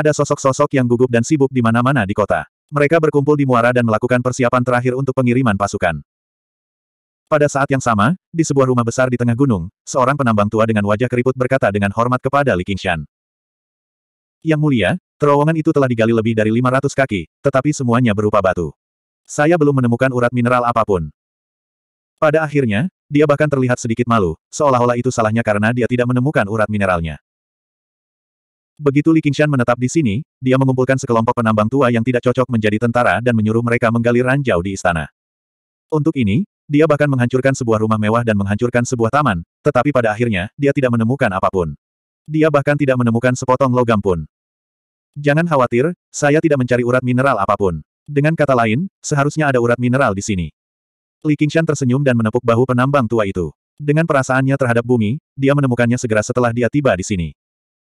Ada sosok-sosok yang gugup dan sibuk di mana-mana di kota. Mereka berkumpul di muara dan melakukan persiapan terakhir untuk pengiriman pasukan. Pada saat yang sama, di sebuah rumah besar di tengah gunung, seorang penambang tua dengan wajah keriput berkata dengan hormat kepada Li Qingshan. Yang mulia, terowongan itu telah digali lebih dari 500 kaki, tetapi semuanya berupa batu. Saya belum menemukan urat mineral apapun. Pada akhirnya, dia bahkan terlihat sedikit malu, seolah-olah itu salahnya karena dia tidak menemukan urat mineralnya. Begitu Li Qingshan menetap di sini, dia mengumpulkan sekelompok penambang tua yang tidak cocok menjadi tentara dan menyuruh mereka menggali ranjau di istana. Untuk ini, dia bahkan menghancurkan sebuah rumah mewah dan menghancurkan sebuah taman, tetapi pada akhirnya, dia tidak menemukan apapun. Dia bahkan tidak menemukan sepotong logam pun. Jangan khawatir, saya tidak mencari urat mineral apapun. Dengan kata lain, seharusnya ada urat mineral di sini. Li Qingshan tersenyum dan menepuk bahu penambang tua itu. Dengan perasaannya terhadap bumi, dia menemukannya segera setelah dia tiba di sini.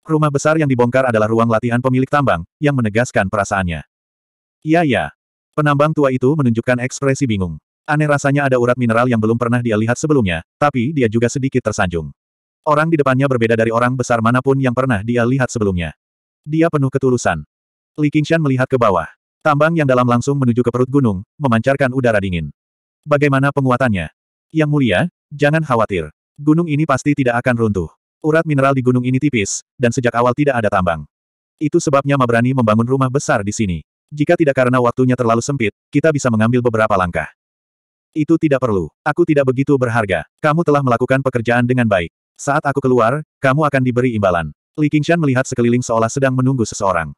Rumah besar yang dibongkar adalah ruang latihan pemilik tambang, yang menegaskan perasaannya. Iya ya. Penambang tua itu menunjukkan ekspresi bingung. Aneh rasanya ada urat mineral yang belum pernah dia lihat sebelumnya, tapi dia juga sedikit tersanjung. Orang di depannya berbeda dari orang besar manapun yang pernah dia lihat sebelumnya. Dia penuh ketulusan. Li Qingshan melihat ke bawah. Tambang yang dalam langsung menuju ke perut gunung, memancarkan udara dingin. Bagaimana penguatannya? Yang mulia, jangan khawatir. Gunung ini pasti tidak akan runtuh. Urat mineral di gunung ini tipis, dan sejak awal tidak ada tambang. Itu sebabnya Mabrani membangun rumah besar di sini. Jika tidak karena waktunya terlalu sempit, kita bisa mengambil beberapa langkah. Itu tidak perlu. Aku tidak begitu berharga. Kamu telah melakukan pekerjaan dengan baik. Saat aku keluar, kamu akan diberi imbalan. Li Qingshan melihat sekeliling seolah sedang menunggu seseorang.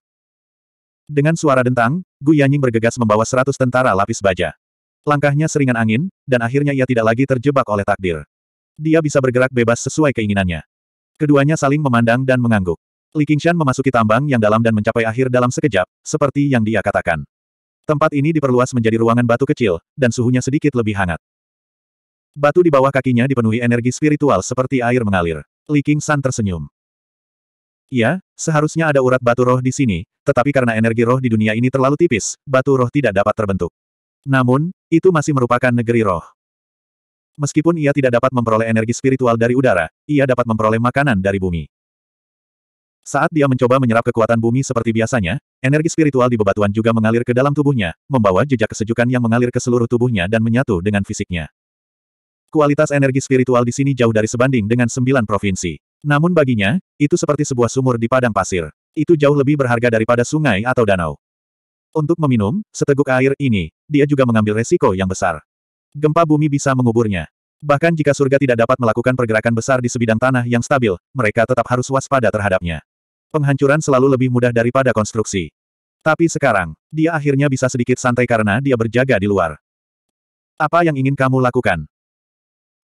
Dengan suara dentang, Gu Yanying bergegas membawa seratus tentara lapis baja. Langkahnya seringan angin, dan akhirnya ia tidak lagi terjebak oleh takdir. Dia bisa bergerak bebas sesuai keinginannya. Keduanya saling memandang dan mengangguk. Li Qingshan memasuki tambang yang dalam dan mencapai akhir dalam sekejap, seperti yang dia katakan. Tempat ini diperluas menjadi ruangan batu kecil, dan suhunya sedikit lebih hangat. Batu di bawah kakinya dipenuhi energi spiritual seperti air mengalir. Li Qingshan tersenyum. Ya, seharusnya ada urat batu roh di sini, tetapi karena energi roh di dunia ini terlalu tipis, batu roh tidak dapat terbentuk. Namun, itu masih merupakan negeri roh. Meskipun ia tidak dapat memperoleh energi spiritual dari udara, ia dapat memperoleh makanan dari bumi. Saat dia mencoba menyerap kekuatan bumi seperti biasanya, energi spiritual di bebatuan juga mengalir ke dalam tubuhnya, membawa jejak kesejukan yang mengalir ke seluruh tubuhnya dan menyatu dengan fisiknya. Kualitas energi spiritual di sini jauh dari sebanding dengan sembilan provinsi. Namun baginya, itu seperti sebuah sumur di padang pasir. Itu jauh lebih berharga daripada sungai atau danau. Untuk meminum, seteguk air ini, dia juga mengambil resiko yang besar gempa bumi bisa menguburnya. Bahkan jika surga tidak dapat melakukan pergerakan besar di sebidang tanah yang stabil, mereka tetap harus waspada terhadapnya. Penghancuran selalu lebih mudah daripada konstruksi. Tapi sekarang, dia akhirnya bisa sedikit santai karena dia berjaga di luar. Apa yang ingin kamu lakukan?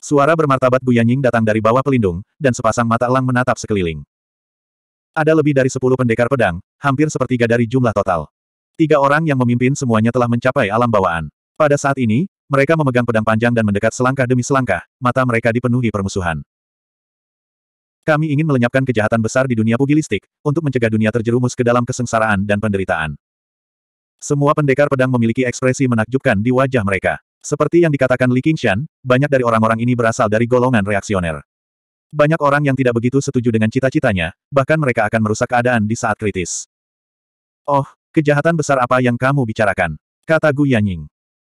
Suara bermartabat Bu Yanying datang dari bawah pelindung, dan sepasang mata elang menatap sekeliling. Ada lebih dari sepuluh pendekar pedang, hampir sepertiga dari jumlah total. Tiga orang yang memimpin semuanya telah mencapai alam bawaan. Pada saat ini, mereka memegang pedang panjang dan mendekat selangkah demi selangkah, mata mereka dipenuhi permusuhan. Kami ingin melenyapkan kejahatan besar di dunia pugilistik, untuk mencegah dunia terjerumus ke dalam kesengsaraan dan penderitaan. Semua pendekar pedang memiliki ekspresi menakjubkan di wajah mereka. Seperti yang dikatakan Li Qingshan, banyak dari orang-orang ini berasal dari golongan reaksioner. Banyak orang yang tidak begitu setuju dengan cita-citanya, bahkan mereka akan merusak keadaan di saat kritis. Oh, kejahatan besar apa yang kamu bicarakan? Kata Gu Yanying.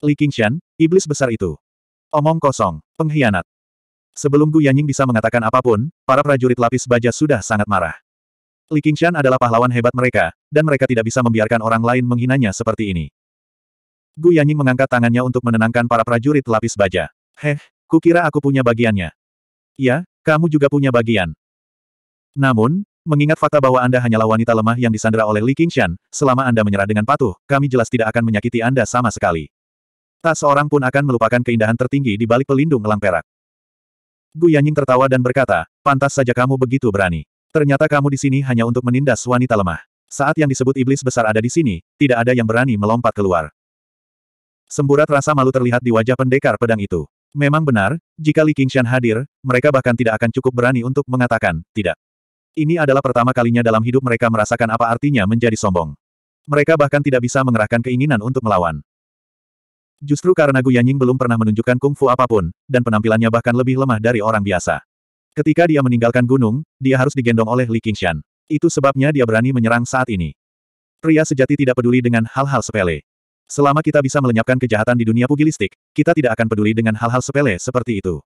Li Qingshan, iblis besar itu. Omong kosong, pengkhianat. Sebelum Gu Yanying bisa mengatakan apapun, para prajurit lapis baja sudah sangat marah. Li Qingshan adalah pahlawan hebat mereka, dan mereka tidak bisa membiarkan orang lain menghinanya seperti ini. Gu Yanying mengangkat tangannya untuk menenangkan para prajurit lapis baja. Heh, kukira aku punya bagiannya. Ya, kamu juga punya bagian. Namun, Mengingat fakta bahwa Anda hanyalah wanita lemah yang disandera oleh Li Qingshan, selama Anda menyerah dengan patuh, kami jelas tidak akan menyakiti Anda sama sekali. Tak seorang pun akan melupakan keindahan tertinggi di balik pelindung elang perak. Gu Yanying tertawa dan berkata, pantas saja kamu begitu berani. Ternyata kamu di sini hanya untuk menindas wanita lemah. Saat yang disebut iblis besar ada di sini, tidak ada yang berani melompat keluar. Semburat rasa malu terlihat di wajah pendekar pedang itu. Memang benar, jika Li Qingshan hadir, mereka bahkan tidak akan cukup berani untuk mengatakan, tidak. Ini adalah pertama kalinya dalam hidup mereka merasakan apa artinya menjadi sombong. Mereka bahkan tidak bisa mengerahkan keinginan untuk melawan. Justru karena Gu Yanying belum pernah menunjukkan kungfu apapun, dan penampilannya bahkan lebih lemah dari orang biasa. Ketika dia meninggalkan gunung, dia harus digendong oleh Li Qingshan. Itu sebabnya dia berani menyerang saat ini. Pria sejati tidak peduli dengan hal-hal sepele. Selama kita bisa melenyapkan kejahatan di dunia pugilistik, kita tidak akan peduli dengan hal-hal sepele seperti itu.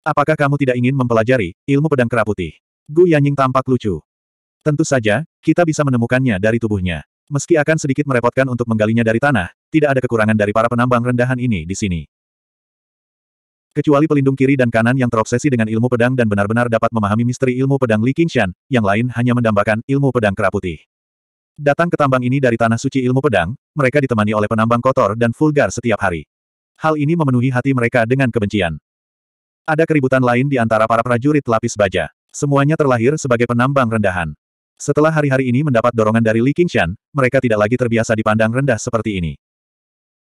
Apakah kamu tidak ingin mempelajari ilmu pedang kera putih? Gu Yanying tampak lucu. Tentu saja, kita bisa menemukannya dari tubuhnya. Meski akan sedikit merepotkan untuk menggalinya dari tanah, tidak ada kekurangan dari para penambang rendahan ini di sini. Kecuali pelindung kiri dan kanan yang terobsesi dengan ilmu pedang dan benar-benar dapat memahami misteri ilmu pedang Li Qingshan, yang lain hanya mendambakan ilmu pedang kera putih. Datang ke tambang ini dari tanah suci ilmu pedang, mereka ditemani oleh penambang kotor dan vulgar setiap hari. Hal ini memenuhi hati mereka dengan kebencian. Ada keributan lain di antara para prajurit lapis baja. Semuanya terlahir sebagai penambang rendahan. Setelah hari-hari ini mendapat dorongan dari Li Qingshan, mereka tidak lagi terbiasa dipandang rendah seperti ini.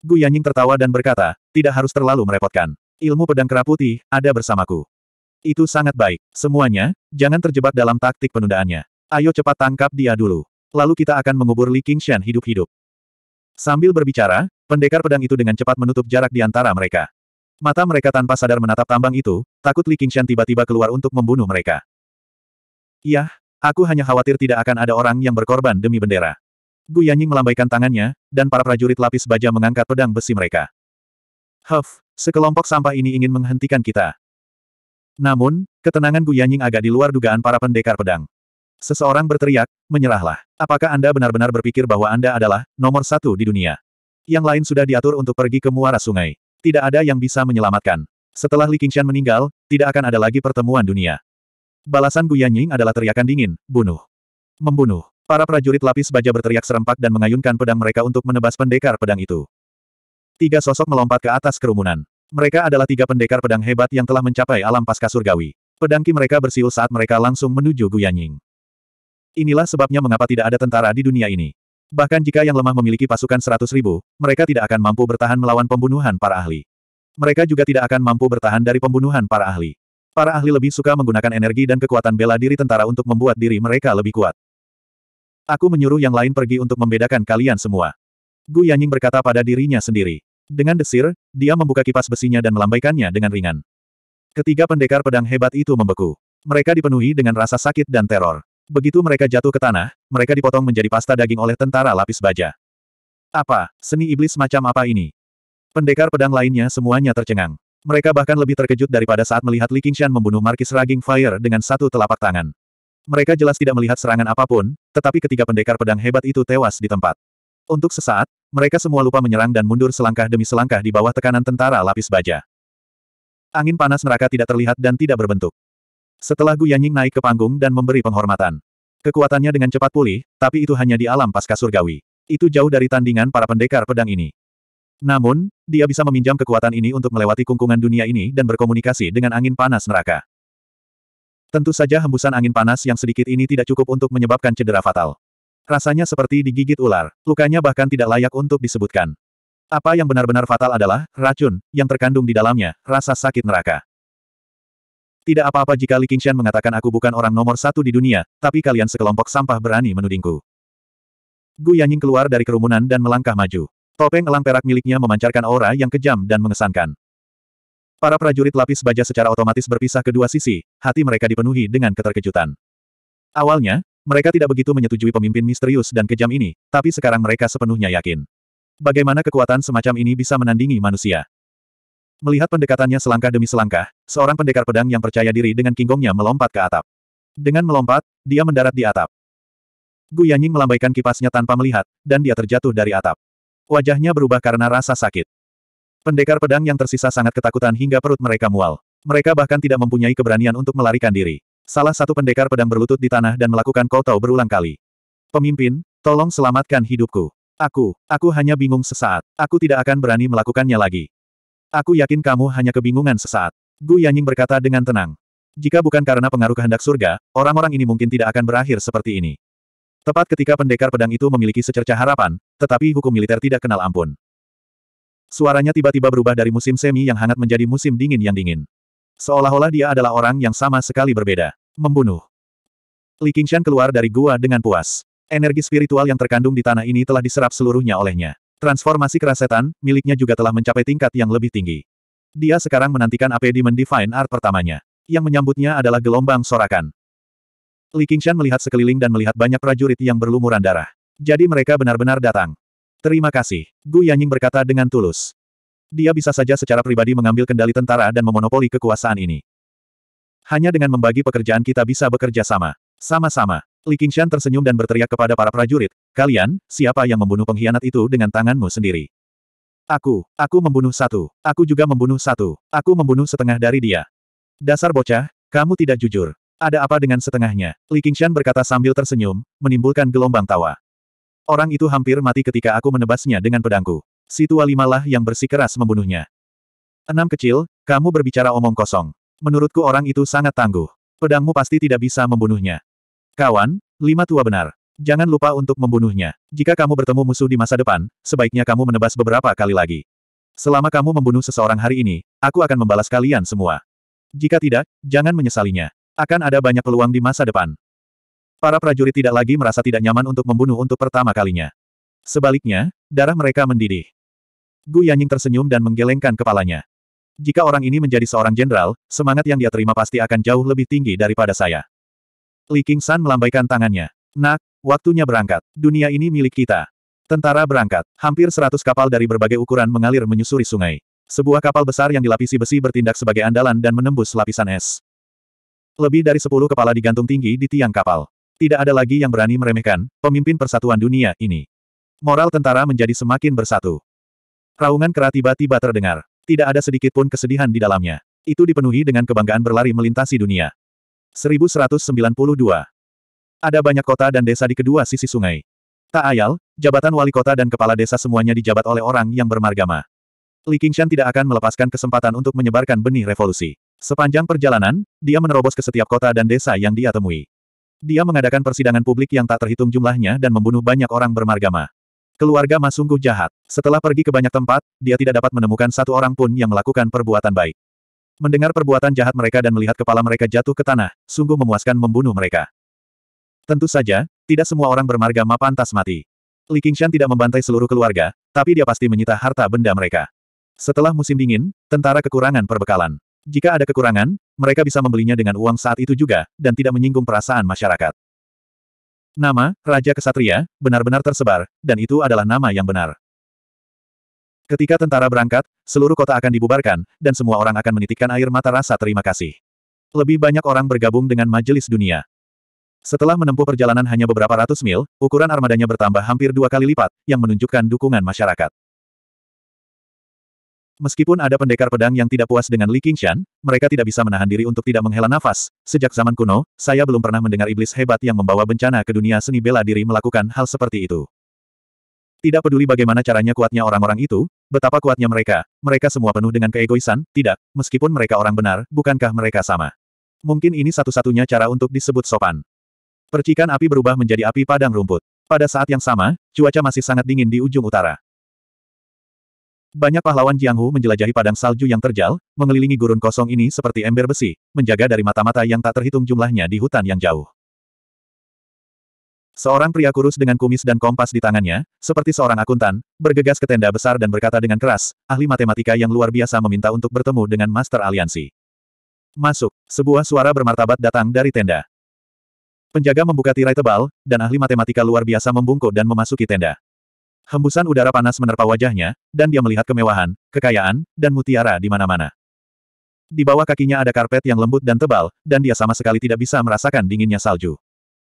Gu Yanying tertawa dan berkata, tidak harus terlalu merepotkan. Ilmu pedang kera putih, ada bersamaku. Itu sangat baik. Semuanya, jangan terjebak dalam taktik penundaannya. Ayo cepat tangkap dia dulu. Lalu kita akan mengubur Li Qingshan hidup-hidup. Sambil berbicara, pendekar pedang itu dengan cepat menutup jarak di antara mereka. Mata mereka tanpa sadar menatap tambang itu, takut Li Qingshan tiba-tiba keluar untuk membunuh mereka. Yah, Aku hanya khawatir tidak akan ada orang yang berkorban demi bendera. Gu Yanying melambaikan tangannya, dan para prajurit lapis baja mengangkat pedang besi mereka. Huff, sekelompok sampah ini ingin menghentikan kita. Namun, ketenangan Gu Yanying agak di luar dugaan para pendekar pedang. Seseorang berteriak, menyerahlah. Apakah Anda benar-benar berpikir bahwa Anda adalah nomor satu di dunia? Yang lain sudah diatur untuk pergi ke muara sungai. Tidak ada yang bisa menyelamatkan. Setelah Li Qingshan meninggal, tidak akan ada lagi pertemuan dunia. Balasan Gu Yanying adalah teriakan dingin, bunuh. Membunuh. Para prajurit lapis baja berteriak serempak dan mengayunkan pedang mereka untuk menebas pendekar pedang itu. Tiga sosok melompat ke atas kerumunan. Mereka adalah tiga pendekar pedang hebat yang telah mencapai alam pasca surgawi. Pedangki mereka bersiul saat mereka langsung menuju Gu Yanying. Inilah sebabnya mengapa tidak ada tentara di dunia ini. Bahkan jika yang lemah memiliki pasukan seratus ribu, mereka tidak akan mampu bertahan melawan pembunuhan para ahli. Mereka juga tidak akan mampu bertahan dari pembunuhan para ahli. Para ahli lebih suka menggunakan energi dan kekuatan bela diri tentara untuk membuat diri mereka lebih kuat. Aku menyuruh yang lain pergi untuk membedakan kalian semua. Gu Yanying berkata pada dirinya sendiri. Dengan desir, dia membuka kipas besinya dan melambaikannya dengan ringan. Ketiga pendekar pedang hebat itu membeku. Mereka dipenuhi dengan rasa sakit dan teror. Begitu mereka jatuh ke tanah, mereka dipotong menjadi pasta daging oleh tentara lapis baja. Apa, seni iblis macam apa ini? Pendekar pedang lainnya semuanya tercengang. Mereka bahkan lebih terkejut daripada saat melihat Li Qingshan membunuh Markis Raging Fire dengan satu telapak tangan. Mereka jelas tidak melihat serangan apapun, tetapi ketiga pendekar pedang hebat itu tewas di tempat. Untuk sesaat, mereka semua lupa menyerang dan mundur selangkah demi selangkah di bawah tekanan tentara lapis baja. Angin panas neraka tidak terlihat dan tidak berbentuk. Setelah Gu Yanying naik ke panggung dan memberi penghormatan. Kekuatannya dengan cepat pulih, tapi itu hanya di alam pasca surgawi. Itu jauh dari tandingan para pendekar pedang ini. Namun, dia bisa meminjam kekuatan ini untuk melewati kungkungan dunia ini dan berkomunikasi dengan angin panas neraka. Tentu saja hembusan angin panas yang sedikit ini tidak cukup untuk menyebabkan cedera fatal. Rasanya seperti digigit ular, lukanya bahkan tidak layak untuk disebutkan. Apa yang benar-benar fatal adalah racun yang terkandung di dalamnya, rasa sakit neraka. Tidak apa-apa jika Li Qingshan mengatakan aku bukan orang nomor satu di dunia, tapi kalian sekelompok sampah berani menudingku. Gu Yanying keluar dari kerumunan dan melangkah maju. Topeng elang perak miliknya memancarkan aura yang kejam dan mengesankan. Para prajurit lapis baja secara otomatis berpisah ke dua sisi, hati mereka dipenuhi dengan keterkejutan. Awalnya, mereka tidak begitu menyetujui pemimpin misterius dan kejam ini, tapi sekarang mereka sepenuhnya yakin. Bagaimana kekuatan semacam ini bisa menandingi manusia? Melihat pendekatannya selangkah demi selangkah, seorang pendekar pedang yang percaya diri dengan kinggongnya melompat ke atap. Dengan melompat, dia mendarat di atap. Gu Yanying melambaikan kipasnya tanpa melihat, dan dia terjatuh dari atap. Wajahnya berubah karena rasa sakit. Pendekar pedang yang tersisa sangat ketakutan hingga perut mereka mual. Mereka bahkan tidak mempunyai keberanian untuk melarikan diri. Salah satu pendekar pedang berlutut di tanah dan melakukan kotau berulang kali. Pemimpin, tolong selamatkan hidupku. Aku, aku hanya bingung sesaat. Aku tidak akan berani melakukannya lagi. Aku yakin kamu hanya kebingungan sesaat. Gu Yanying berkata dengan tenang. Jika bukan karena pengaruh kehendak surga, orang-orang ini mungkin tidak akan berakhir seperti ini. Tepat ketika pendekar pedang itu memiliki secerca harapan, tetapi hukum militer tidak kenal ampun. Suaranya tiba-tiba berubah dari musim semi yang hangat menjadi musim dingin yang dingin. Seolah-olah dia adalah orang yang sama sekali berbeda. Membunuh. Li Qingshan keluar dari gua dengan puas. Energi spiritual yang terkandung di tanah ini telah diserap seluruhnya olehnya. Transformasi kerasetan, miliknya juga telah mencapai tingkat yang lebih tinggi. Dia sekarang menantikan AP Demon Divine Art pertamanya. Yang menyambutnya adalah gelombang sorakan. Li Qingshan melihat sekeliling dan melihat banyak prajurit yang berlumuran darah. Jadi mereka benar-benar datang. Terima kasih. Gu Yanying berkata dengan tulus. Dia bisa saja secara pribadi mengambil kendali tentara dan memonopoli kekuasaan ini. Hanya dengan membagi pekerjaan kita bisa bekerja sama. Sama-sama. Li Qingshan tersenyum dan berteriak kepada para prajurit, Kalian, siapa yang membunuh pengkhianat itu dengan tanganmu sendiri? Aku, aku membunuh satu. Aku juga membunuh satu. Aku membunuh setengah dari dia. Dasar bocah, kamu tidak jujur. Ada apa dengan setengahnya? Li Qingshan berkata sambil tersenyum, menimbulkan gelombang tawa. Orang itu hampir mati ketika aku menebasnya dengan pedangku. Si tua limalah yang bersikeras membunuhnya. Enam kecil, kamu berbicara omong kosong. Menurutku orang itu sangat tangguh. Pedangmu pasti tidak bisa membunuhnya. Kawan, lima tua benar. Jangan lupa untuk membunuhnya. Jika kamu bertemu musuh di masa depan, sebaiknya kamu menebas beberapa kali lagi. Selama kamu membunuh seseorang hari ini, aku akan membalas kalian semua. Jika tidak, jangan menyesalinya. Akan ada banyak peluang di masa depan. Para prajurit tidak lagi merasa tidak nyaman untuk membunuh untuk pertama kalinya. Sebaliknya, darah mereka mendidih. Gu Yanying tersenyum dan menggelengkan kepalanya. Jika orang ini menjadi seorang jenderal, semangat yang dia terima pasti akan jauh lebih tinggi daripada saya. Li King San melambaikan tangannya. Nak, waktunya berangkat. Dunia ini milik kita. Tentara berangkat. Hampir seratus kapal dari berbagai ukuran mengalir menyusuri sungai. Sebuah kapal besar yang dilapisi besi bertindak sebagai andalan dan menembus lapisan es. Lebih dari sepuluh kepala digantung tinggi di tiang kapal. Tidak ada lagi yang berani meremehkan pemimpin persatuan dunia ini. Moral tentara menjadi semakin bersatu. Raungan kera tiba-tiba terdengar. Tidak ada sedikit pun kesedihan di dalamnya. Itu dipenuhi dengan kebanggaan berlari melintasi dunia. 1192. Ada banyak kota dan desa di kedua sisi sungai. Tak ayal, jabatan wali kota dan kepala desa semuanya dijabat oleh orang yang bermargama. Li Qingshan tidak akan melepaskan kesempatan untuk menyebarkan benih revolusi. Sepanjang perjalanan, dia menerobos ke setiap kota dan desa yang dia temui. Dia mengadakan persidangan publik yang tak terhitung jumlahnya dan membunuh banyak orang bermargama. Keluarga Ma sungguh jahat. Setelah pergi ke banyak tempat, dia tidak dapat menemukan satu orang pun yang melakukan perbuatan baik. Mendengar perbuatan jahat mereka dan melihat kepala mereka jatuh ke tanah, sungguh memuaskan membunuh mereka. Tentu saja, tidak semua orang bermarga Ma pantas mati. Li Qingshan tidak membantai seluruh keluarga, tapi dia pasti menyita harta benda mereka. Setelah musim dingin, tentara kekurangan perbekalan. Jika ada kekurangan, mereka bisa membelinya dengan uang saat itu juga, dan tidak menyinggung perasaan masyarakat. Nama, Raja Kesatria, benar-benar tersebar, dan itu adalah nama yang benar. Ketika tentara berangkat, seluruh kota akan dibubarkan, dan semua orang akan menitikkan air mata rasa terima kasih. Lebih banyak orang bergabung dengan majelis dunia. Setelah menempuh perjalanan hanya beberapa ratus mil, ukuran armadanya bertambah hampir dua kali lipat, yang menunjukkan dukungan masyarakat. Meskipun ada pendekar pedang yang tidak puas dengan Li Qingshan, mereka tidak bisa menahan diri untuk tidak menghela nafas. Sejak zaman kuno, saya belum pernah mendengar iblis hebat yang membawa bencana ke dunia seni bela diri melakukan hal seperti itu. Tidak peduli bagaimana caranya kuatnya orang-orang itu, betapa kuatnya mereka, mereka semua penuh dengan keegoisan, tidak, meskipun mereka orang benar, bukankah mereka sama? Mungkin ini satu-satunya cara untuk disebut sopan. Percikan api berubah menjadi api padang rumput. Pada saat yang sama, cuaca masih sangat dingin di ujung utara. Banyak pahlawan Jianghu menjelajahi padang salju yang terjal, mengelilingi gurun kosong ini seperti ember besi, menjaga dari mata-mata yang tak terhitung jumlahnya di hutan yang jauh. Seorang pria kurus dengan kumis dan kompas di tangannya, seperti seorang akuntan, bergegas ke tenda besar dan berkata dengan keras, ahli matematika yang luar biasa meminta untuk bertemu dengan Master Aliansi. Masuk, sebuah suara bermartabat datang dari tenda. Penjaga membuka tirai tebal, dan ahli matematika luar biasa membungkuk dan memasuki tenda. Hembusan udara panas menerpa wajahnya, dan dia melihat kemewahan, kekayaan, dan mutiara di mana-mana. Di bawah kakinya ada karpet yang lembut dan tebal, dan dia sama sekali tidak bisa merasakan dinginnya salju.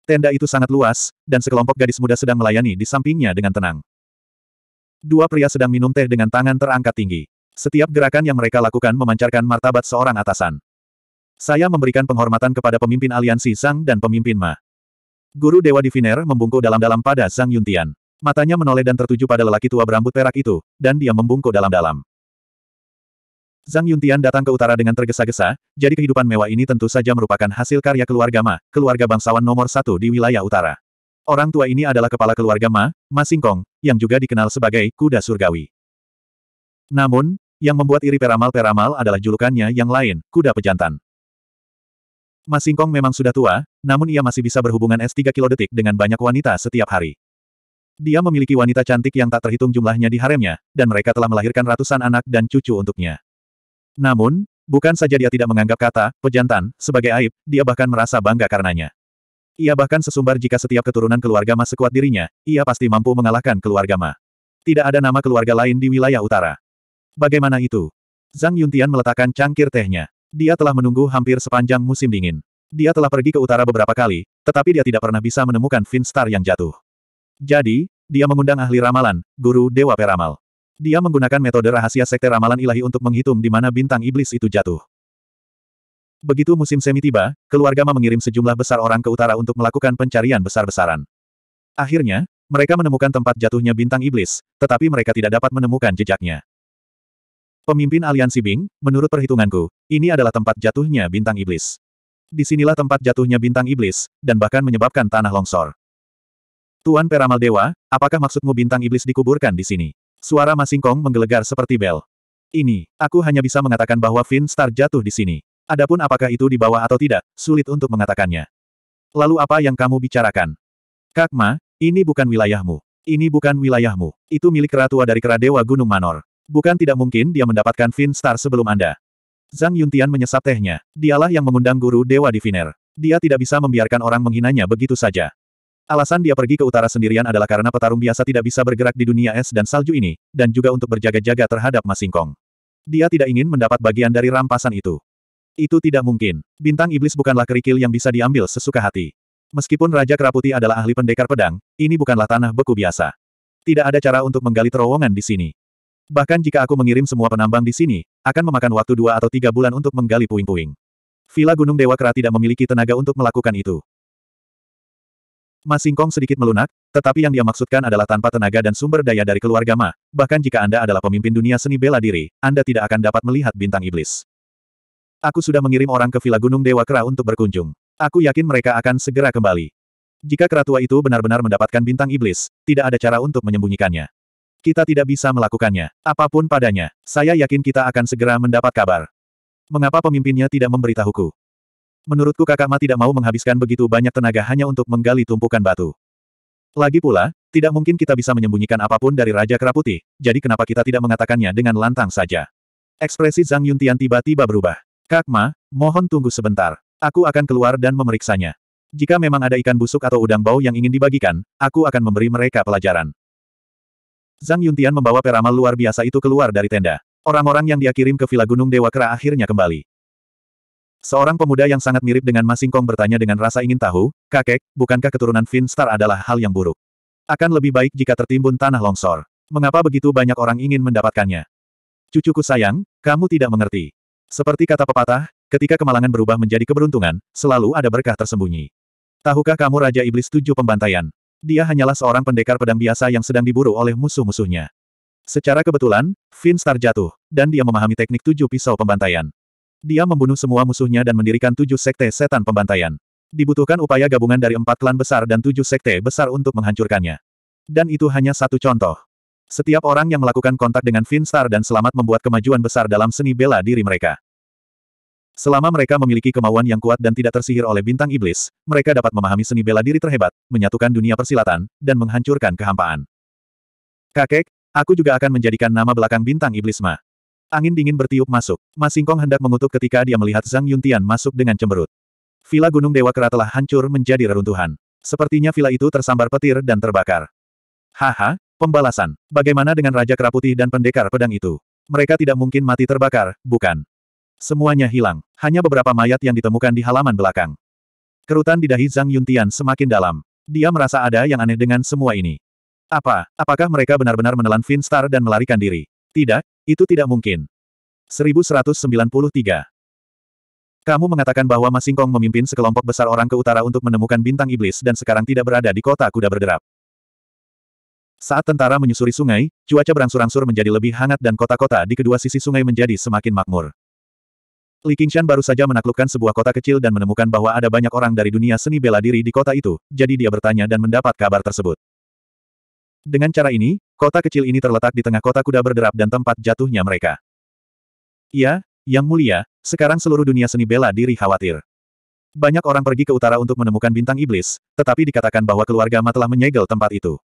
Tenda itu sangat luas, dan sekelompok gadis muda sedang melayani di sampingnya dengan tenang. Dua pria sedang minum teh dengan tangan terangkat tinggi. Setiap gerakan yang mereka lakukan memancarkan martabat seorang atasan. Saya memberikan penghormatan kepada pemimpin aliansi Zhang dan pemimpin Ma. Guru Dewa Diviner membungkuk dalam-dalam pada Zhang Yuntian. Matanya menoleh dan tertuju pada lelaki tua berambut perak itu, dan dia membungkuk dalam-dalam. Zhang Yuntian datang ke utara dengan tergesa-gesa, jadi kehidupan mewah ini tentu saja merupakan hasil karya keluarga Ma, keluarga bangsawan nomor satu di wilayah utara. Orang tua ini adalah kepala keluarga Ma, Ma Singkong, yang juga dikenal sebagai kuda surgawi. Namun, yang membuat iri peramal-peramal adalah julukannya yang lain, kuda pejantan. Ma Singkong memang sudah tua, namun ia masih bisa berhubungan S3 kilodetik dengan banyak wanita setiap hari. Dia memiliki wanita cantik yang tak terhitung jumlahnya di haremnya, dan mereka telah melahirkan ratusan anak dan cucu untuknya. Namun, bukan saja dia tidak menganggap kata, pejantan, sebagai aib, dia bahkan merasa bangga karenanya. Ia bahkan sesumbar jika setiap keturunan keluarga Ma sekuat dirinya, ia pasti mampu mengalahkan keluarga Ma. Tidak ada nama keluarga lain di wilayah utara. Bagaimana itu? Zhang Yuntian meletakkan cangkir tehnya. Dia telah menunggu hampir sepanjang musim dingin. Dia telah pergi ke utara beberapa kali, tetapi dia tidak pernah bisa menemukan Finstar yang jatuh. Jadi, dia mengundang ahli ramalan, guru Dewa Peramal. Dia menggunakan metode rahasia sekte ramalan ilahi untuk menghitung di mana bintang iblis itu jatuh. Begitu musim semi tiba, keluarga Ma mengirim sejumlah besar orang ke utara untuk melakukan pencarian besar-besaran. Akhirnya, mereka menemukan tempat jatuhnya bintang iblis, tetapi mereka tidak dapat menemukan jejaknya. Pemimpin aliansi Bing, menurut perhitunganku, ini adalah tempat jatuhnya bintang iblis. Disinilah tempat jatuhnya bintang iblis, dan bahkan menyebabkan tanah longsor. Tuan Peramal Dewa, apakah maksudmu bintang iblis dikuburkan di sini? Suara Masingkong menggelegar seperti bel. Ini, aku hanya bisa mengatakan bahwa Finn Star jatuh di sini. Adapun apakah itu di bawah atau tidak, sulit untuk mengatakannya. Lalu apa yang kamu bicarakan? Kakma, ini bukan wilayahmu. Ini bukan wilayahmu. Itu milik Ratua dari Keradewa Gunung Manor. Bukan tidak mungkin dia mendapatkan Finn Star sebelum Anda. Zhang Yuntian menyesap tehnya. Dialah yang mengundang guru Dewa Diviner. Dia tidak bisa membiarkan orang menghinanya begitu saja. Alasan dia pergi ke utara sendirian adalah karena petarung biasa tidak bisa bergerak di dunia es dan salju ini, dan juga untuk berjaga-jaga terhadap Masingkong. Dia tidak ingin mendapat bagian dari rampasan itu. Itu tidak mungkin. Bintang iblis bukanlah kerikil yang bisa diambil sesuka hati. Meskipun Raja Keraputi adalah ahli pendekar pedang, ini bukanlah tanah beku biasa. Tidak ada cara untuk menggali terowongan di sini. Bahkan jika aku mengirim semua penambang di sini, akan memakan waktu dua atau tiga bulan untuk menggali puing-puing. Villa Gunung Dewa Kera tidak memiliki tenaga untuk melakukan itu. Mas Singkong sedikit melunak, tetapi yang dia maksudkan adalah tanpa tenaga dan sumber daya dari keluarga Ma, bahkan jika Anda adalah pemimpin dunia seni bela diri, Anda tidak akan dapat melihat bintang iblis. Aku sudah mengirim orang ke Villa Gunung Dewa Kera untuk berkunjung. Aku yakin mereka akan segera kembali. Jika keratua itu benar-benar mendapatkan bintang iblis, tidak ada cara untuk menyembunyikannya. Kita tidak bisa melakukannya. Apapun padanya, saya yakin kita akan segera mendapat kabar. Mengapa pemimpinnya tidak memberitahuku? Menurutku Kakak Ma tidak mau menghabiskan begitu banyak tenaga hanya untuk menggali tumpukan batu. Lagi pula, tidak mungkin kita bisa menyembunyikan apapun dari Raja Keraputi, jadi kenapa kita tidak mengatakannya dengan lantang saja? Ekspresi Zhang Yuntian tiba-tiba berubah. Kak Ma, mohon tunggu sebentar. Aku akan keluar dan memeriksanya. Jika memang ada ikan busuk atau udang bau yang ingin dibagikan, aku akan memberi mereka pelajaran. Zhang Yuntian membawa peramal luar biasa itu keluar dari tenda. Orang-orang yang dia kirim ke Villa Gunung Dewa Kera akhirnya kembali. Seorang pemuda yang sangat mirip dengan Mas Singkong bertanya dengan rasa ingin tahu, kakek, bukankah keturunan Finstar adalah hal yang buruk? Akan lebih baik jika tertimbun tanah longsor. Mengapa begitu banyak orang ingin mendapatkannya? Cucuku sayang, kamu tidak mengerti. Seperti kata pepatah, ketika kemalangan berubah menjadi keberuntungan, selalu ada berkah tersembunyi. Tahukah kamu Raja Iblis Tujuh Pembantaian? Dia hanyalah seorang pendekar pedang biasa yang sedang diburu oleh musuh-musuhnya. Secara kebetulan, Finstar jatuh, dan dia memahami teknik tujuh pisau pembantaian. Dia membunuh semua musuhnya dan mendirikan tujuh sekte setan pembantaian. Dibutuhkan upaya gabungan dari empat klan besar dan tujuh sekte besar untuk menghancurkannya. Dan itu hanya satu contoh. Setiap orang yang melakukan kontak dengan Finstar dan selamat membuat kemajuan besar dalam seni bela diri mereka. Selama mereka memiliki kemauan yang kuat dan tidak tersihir oleh bintang iblis, mereka dapat memahami seni bela diri terhebat, menyatukan dunia persilatan, dan menghancurkan kehampaan. Kakek, aku juga akan menjadikan nama belakang bintang iblisma. Angin dingin bertiup masuk. Mas Singkong hendak mengutuk ketika dia melihat Zhang Yuntian masuk dengan cemberut. Villa Gunung Dewa Kera telah hancur menjadi reruntuhan. Sepertinya villa itu tersambar petir dan terbakar. Haha, pembalasan. Bagaimana dengan Raja Kera Putih dan Pendekar Pedang itu? Mereka tidak mungkin mati terbakar, bukan? Semuanya hilang. Hanya beberapa mayat yang ditemukan di halaman belakang. Kerutan di dahi Zhang Yuntian semakin dalam. Dia merasa ada yang aneh dengan semua ini. Apa, apakah mereka benar-benar menelan Finstar dan melarikan diri? Tidak, itu tidak mungkin. 1193. Kamu mengatakan bahwa Masingkong memimpin sekelompok besar orang ke utara untuk menemukan bintang iblis dan sekarang tidak berada di kota kuda berderap. Saat tentara menyusuri sungai, cuaca berangsur-angsur menjadi lebih hangat dan kota-kota di kedua sisi sungai menjadi semakin makmur. Li Qingshan baru saja menaklukkan sebuah kota kecil dan menemukan bahwa ada banyak orang dari dunia seni bela diri di kota itu, jadi dia bertanya dan mendapat kabar tersebut. Dengan cara ini, Kota kecil ini terletak di tengah kota kuda berderap dan tempat jatuhnya mereka. Ya, Yang Mulia, sekarang seluruh dunia seni bela diri khawatir. Banyak orang pergi ke utara untuk menemukan bintang iblis, tetapi dikatakan bahwa keluarga Ma telah menyegel tempat itu.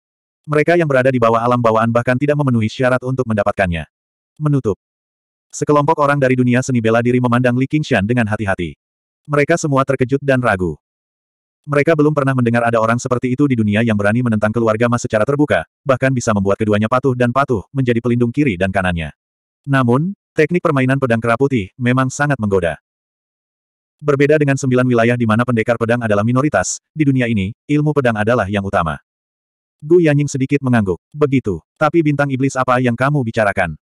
Mereka yang berada di bawah alam bawaan bahkan tidak memenuhi syarat untuk mendapatkannya. Menutup. Sekelompok orang dari dunia seni bela diri memandang Li Qingshan dengan hati-hati. Mereka semua terkejut dan ragu. Mereka belum pernah mendengar ada orang seperti itu di dunia yang berani menentang keluarga Mas secara terbuka, bahkan bisa membuat keduanya patuh dan patuh, menjadi pelindung kiri dan kanannya. Namun, teknik permainan pedang kera putih memang sangat menggoda. Berbeda dengan sembilan wilayah di mana pendekar pedang adalah minoritas, di dunia ini, ilmu pedang adalah yang utama. Gu Yanying sedikit mengangguk. Begitu. Tapi bintang iblis apa yang kamu bicarakan?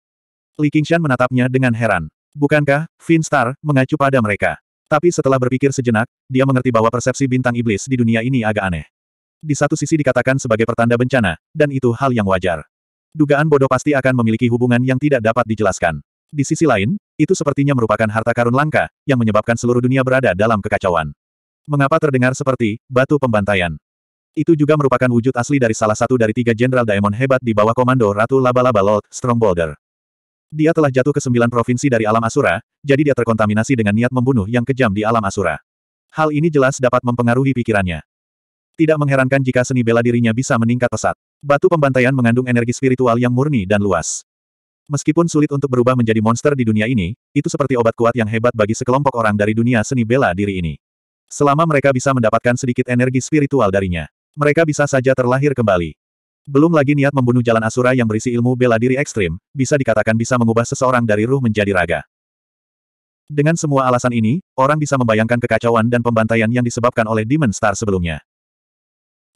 Li Qingshan menatapnya dengan heran. Bukankah, Finstar, mengacu pada mereka? Tapi setelah berpikir sejenak, dia mengerti bahwa persepsi bintang iblis di dunia ini agak aneh. Di satu sisi dikatakan sebagai pertanda bencana, dan itu hal yang wajar. Dugaan bodoh pasti akan memiliki hubungan yang tidak dapat dijelaskan. Di sisi lain, itu sepertinya merupakan harta karun langka, yang menyebabkan seluruh dunia berada dalam kekacauan. Mengapa terdengar seperti batu pembantaian? Itu juga merupakan wujud asli dari salah satu dari tiga jenderal Daemon hebat di bawah komando Ratu Laba-Laba Lord, Strongbolder. Dia telah jatuh ke sembilan provinsi dari alam asura, jadi dia terkontaminasi dengan niat membunuh yang kejam di alam asura. Hal ini jelas dapat mempengaruhi pikirannya. Tidak mengherankan jika seni bela dirinya bisa meningkat pesat. Batu pembantaian mengandung energi spiritual yang murni dan luas. Meskipun sulit untuk berubah menjadi monster di dunia ini, itu seperti obat kuat yang hebat bagi sekelompok orang dari dunia seni bela diri ini. Selama mereka bisa mendapatkan sedikit energi spiritual darinya, mereka bisa saja terlahir kembali. Belum lagi niat membunuh jalan Asura yang berisi ilmu bela diri ekstrim, bisa dikatakan bisa mengubah seseorang dari ruh menjadi raga. Dengan semua alasan ini, orang bisa membayangkan kekacauan dan pembantaian yang disebabkan oleh Demon Star sebelumnya.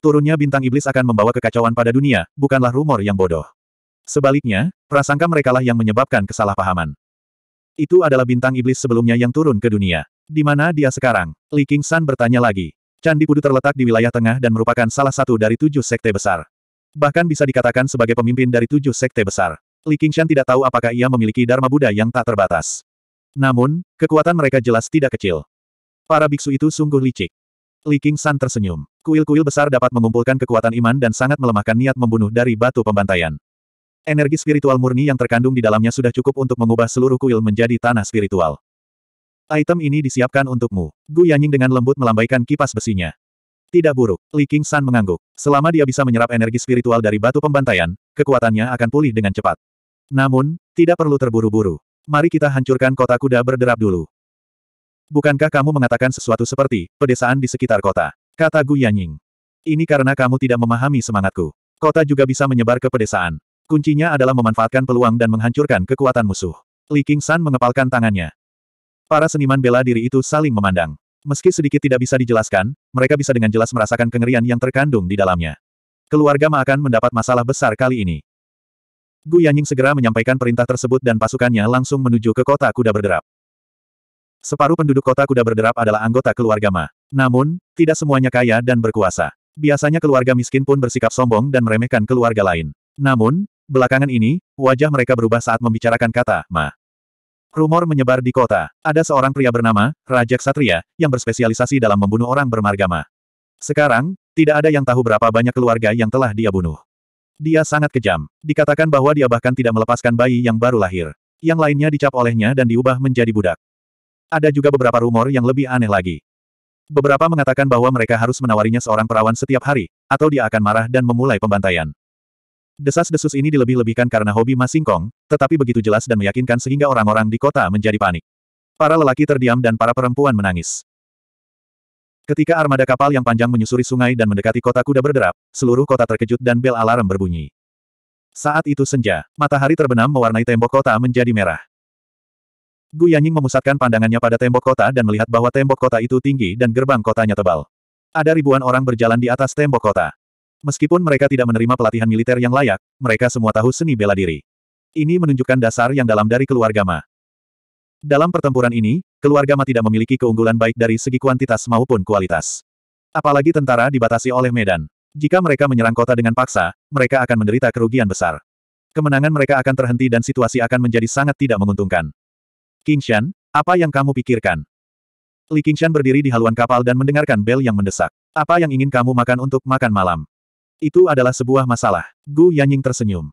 Turunnya bintang iblis akan membawa kekacauan pada dunia, bukanlah rumor yang bodoh. Sebaliknya, prasangka merekalah yang menyebabkan kesalahpahaman. Itu adalah bintang iblis sebelumnya yang turun ke dunia. Di mana dia sekarang? Li King San bertanya lagi. Candi Pudu terletak di wilayah tengah dan merupakan salah satu dari tujuh sekte besar. Bahkan bisa dikatakan sebagai pemimpin dari tujuh sekte besar. Li Qingshan tidak tahu apakah ia memiliki Dharma Buddha yang tak terbatas. Namun, kekuatan mereka jelas tidak kecil. Para biksu itu sungguh licik. Li Qingshan tersenyum. Kuil-kuil besar dapat mengumpulkan kekuatan iman dan sangat melemahkan niat membunuh dari batu pembantaian. Energi spiritual murni yang terkandung di dalamnya sudah cukup untuk mengubah seluruh kuil menjadi tanah spiritual. Item ini disiapkan untukmu. Gu Yanying dengan lembut melambaikan kipas besinya. Tidak buruk, Li King San mengangguk. Selama dia bisa menyerap energi spiritual dari batu pembantaian, kekuatannya akan pulih dengan cepat. Namun, tidak perlu terburu-buru. Mari kita hancurkan kota kuda berderap dulu. Bukankah kamu mengatakan sesuatu seperti, pedesaan di sekitar kota? Kata Gu Yanying. Ini karena kamu tidak memahami semangatku. Kota juga bisa menyebar ke pedesaan. Kuncinya adalah memanfaatkan peluang dan menghancurkan kekuatan musuh. Li King San mengepalkan tangannya. Para seniman bela diri itu saling memandang. Meski sedikit tidak bisa dijelaskan, mereka bisa dengan jelas merasakan kengerian yang terkandung di dalamnya. Keluarga Ma akan mendapat masalah besar kali ini. Gu Yanying segera menyampaikan perintah tersebut dan pasukannya langsung menuju ke kota kuda berderap. Separuh penduduk kota kuda berderap adalah anggota keluarga Ma. Namun, tidak semuanya kaya dan berkuasa. Biasanya keluarga miskin pun bersikap sombong dan meremehkan keluarga lain. Namun, belakangan ini, wajah mereka berubah saat membicarakan kata Ma. Rumor menyebar di kota. Ada seorang pria bernama, Raja Ksatria, yang berspesialisasi dalam membunuh orang bermargama. Sekarang, tidak ada yang tahu berapa banyak keluarga yang telah dia bunuh. Dia sangat kejam. Dikatakan bahwa dia bahkan tidak melepaskan bayi yang baru lahir. Yang lainnya dicap olehnya dan diubah menjadi budak. Ada juga beberapa rumor yang lebih aneh lagi. Beberapa mengatakan bahwa mereka harus menawarinya seorang perawan setiap hari, atau dia akan marah dan memulai pembantaian. Desas-desus ini dilebih-lebihkan karena hobi Mas Singkong, tetapi begitu jelas dan meyakinkan sehingga orang-orang di kota menjadi panik. Para lelaki terdiam dan para perempuan menangis. Ketika armada kapal yang panjang menyusuri sungai dan mendekati kota kuda berderap, seluruh kota terkejut dan bel alarm berbunyi. Saat itu senja, matahari terbenam mewarnai tembok kota menjadi merah. Gu Yanying memusatkan pandangannya pada tembok kota dan melihat bahwa tembok kota itu tinggi dan gerbang kotanya tebal. Ada ribuan orang berjalan di atas tembok kota. Meskipun mereka tidak menerima pelatihan militer yang layak, mereka semua tahu seni bela diri. Ini menunjukkan dasar yang dalam dari keluarga Ma. Dalam pertempuran ini, keluarga Ma tidak memiliki keunggulan baik dari segi kuantitas maupun kualitas. Apalagi tentara dibatasi oleh medan. Jika mereka menyerang kota dengan paksa, mereka akan menderita kerugian besar. Kemenangan mereka akan terhenti dan situasi akan menjadi sangat tidak menguntungkan. King Kingshan, apa yang kamu pikirkan? Li King Qingshan berdiri di haluan kapal dan mendengarkan bel yang mendesak. Apa yang ingin kamu makan untuk makan malam? Itu adalah sebuah masalah. Gu Yanying tersenyum.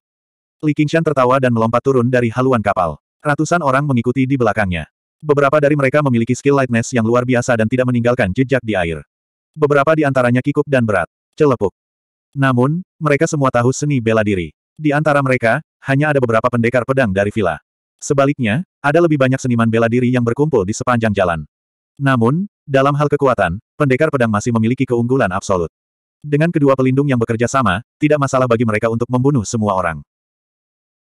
Li Qingshan tertawa dan melompat turun dari haluan kapal. Ratusan orang mengikuti di belakangnya. Beberapa dari mereka memiliki skill lightness yang luar biasa dan tidak meninggalkan jejak di air. Beberapa di antaranya kikuk dan berat. Celepuk. Namun, mereka semua tahu seni bela diri. Di antara mereka, hanya ada beberapa pendekar pedang dari villa. Sebaliknya, ada lebih banyak seniman bela diri yang berkumpul di sepanjang jalan. Namun, dalam hal kekuatan, pendekar pedang masih memiliki keunggulan absolut. Dengan kedua pelindung yang bekerja sama, tidak masalah bagi mereka untuk membunuh semua orang.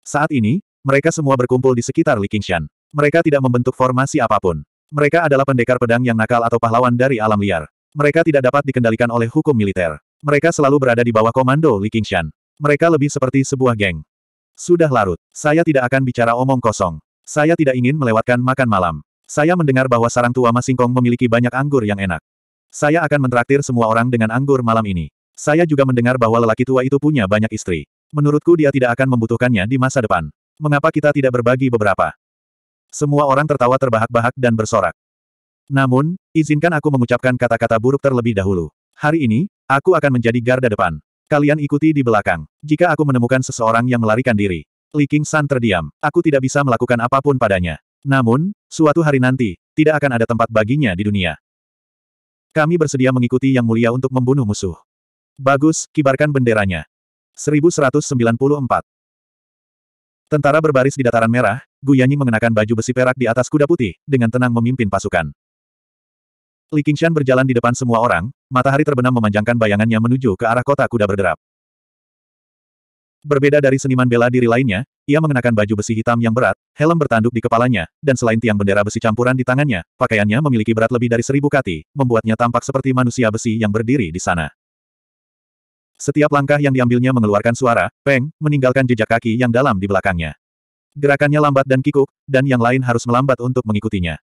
Saat ini, mereka semua berkumpul di sekitar Li Qingshan. Mereka tidak membentuk formasi apapun. Mereka adalah pendekar pedang yang nakal atau pahlawan dari alam liar. Mereka tidak dapat dikendalikan oleh hukum militer. Mereka selalu berada di bawah komando Li Qingshan. Mereka lebih seperti sebuah geng. Sudah larut. Saya tidak akan bicara omong kosong. Saya tidak ingin melewatkan makan malam. Saya mendengar bahwa sarang tua Masingkong memiliki banyak anggur yang enak. Saya akan mentraktir semua orang dengan anggur malam ini. Saya juga mendengar bahwa lelaki tua itu punya banyak istri. Menurutku dia tidak akan membutuhkannya di masa depan. Mengapa kita tidak berbagi beberapa? Semua orang tertawa terbahak-bahak dan bersorak. Namun, izinkan aku mengucapkan kata-kata buruk terlebih dahulu. Hari ini, aku akan menjadi garda depan. Kalian ikuti di belakang. Jika aku menemukan seseorang yang melarikan diri, Li King San terdiam. Aku tidak bisa melakukan apapun padanya. Namun, suatu hari nanti, tidak akan ada tempat baginya di dunia. Kami bersedia mengikuti Yang Mulia untuk membunuh musuh. Bagus, kibarkan benderanya. 1194 Tentara berbaris di dataran merah, Yanying mengenakan baju besi perak di atas kuda putih, dengan tenang memimpin pasukan. Li Qingshan berjalan di depan semua orang, matahari terbenam memanjangkan bayangannya menuju ke arah kota kuda berderap. Berbeda dari seniman bela diri lainnya, ia mengenakan baju besi hitam yang berat, helm bertanduk di kepalanya, dan selain tiang bendera besi campuran di tangannya, pakaiannya memiliki berat lebih dari seribu kati, membuatnya tampak seperti manusia besi yang berdiri di sana. Setiap langkah yang diambilnya mengeluarkan suara, peng, meninggalkan jejak kaki yang dalam di belakangnya. Gerakannya lambat dan kikuk, dan yang lain harus melambat untuk mengikutinya.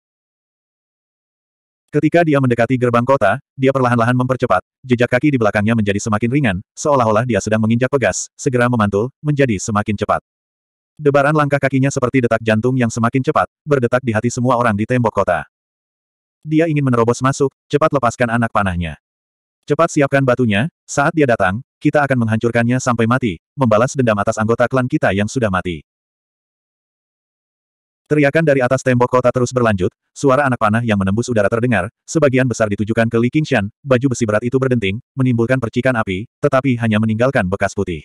Ketika dia mendekati gerbang kota, dia perlahan-lahan mempercepat, jejak kaki di belakangnya menjadi semakin ringan, seolah-olah dia sedang menginjak pegas, segera memantul, menjadi semakin cepat. Debaran langkah kakinya seperti detak jantung yang semakin cepat, berdetak di hati semua orang di tembok kota. Dia ingin menerobos masuk, cepat lepaskan anak panahnya. Cepat siapkan batunya, saat dia datang, kita akan menghancurkannya sampai mati, membalas dendam atas anggota klan kita yang sudah mati. Teriakan dari atas tembok kota terus berlanjut, suara anak panah yang menembus udara terdengar, sebagian besar ditujukan ke Li Qingshan, baju besi berat itu berdenting, menimbulkan percikan api, tetapi hanya meninggalkan bekas putih.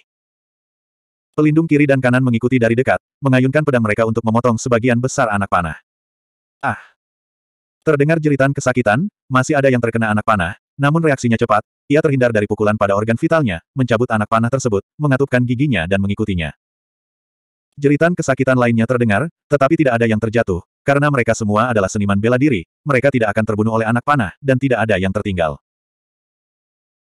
Pelindung kiri dan kanan mengikuti dari dekat, mengayunkan pedang mereka untuk memotong sebagian besar anak panah. Ah! Terdengar jeritan kesakitan, masih ada yang terkena anak panah, namun reaksinya cepat, ia terhindar dari pukulan pada organ vitalnya, mencabut anak panah tersebut, mengatupkan giginya dan mengikutinya. Jeritan kesakitan lainnya terdengar, tetapi tidak ada yang terjatuh, karena mereka semua adalah seniman bela diri, mereka tidak akan terbunuh oleh anak panah, dan tidak ada yang tertinggal.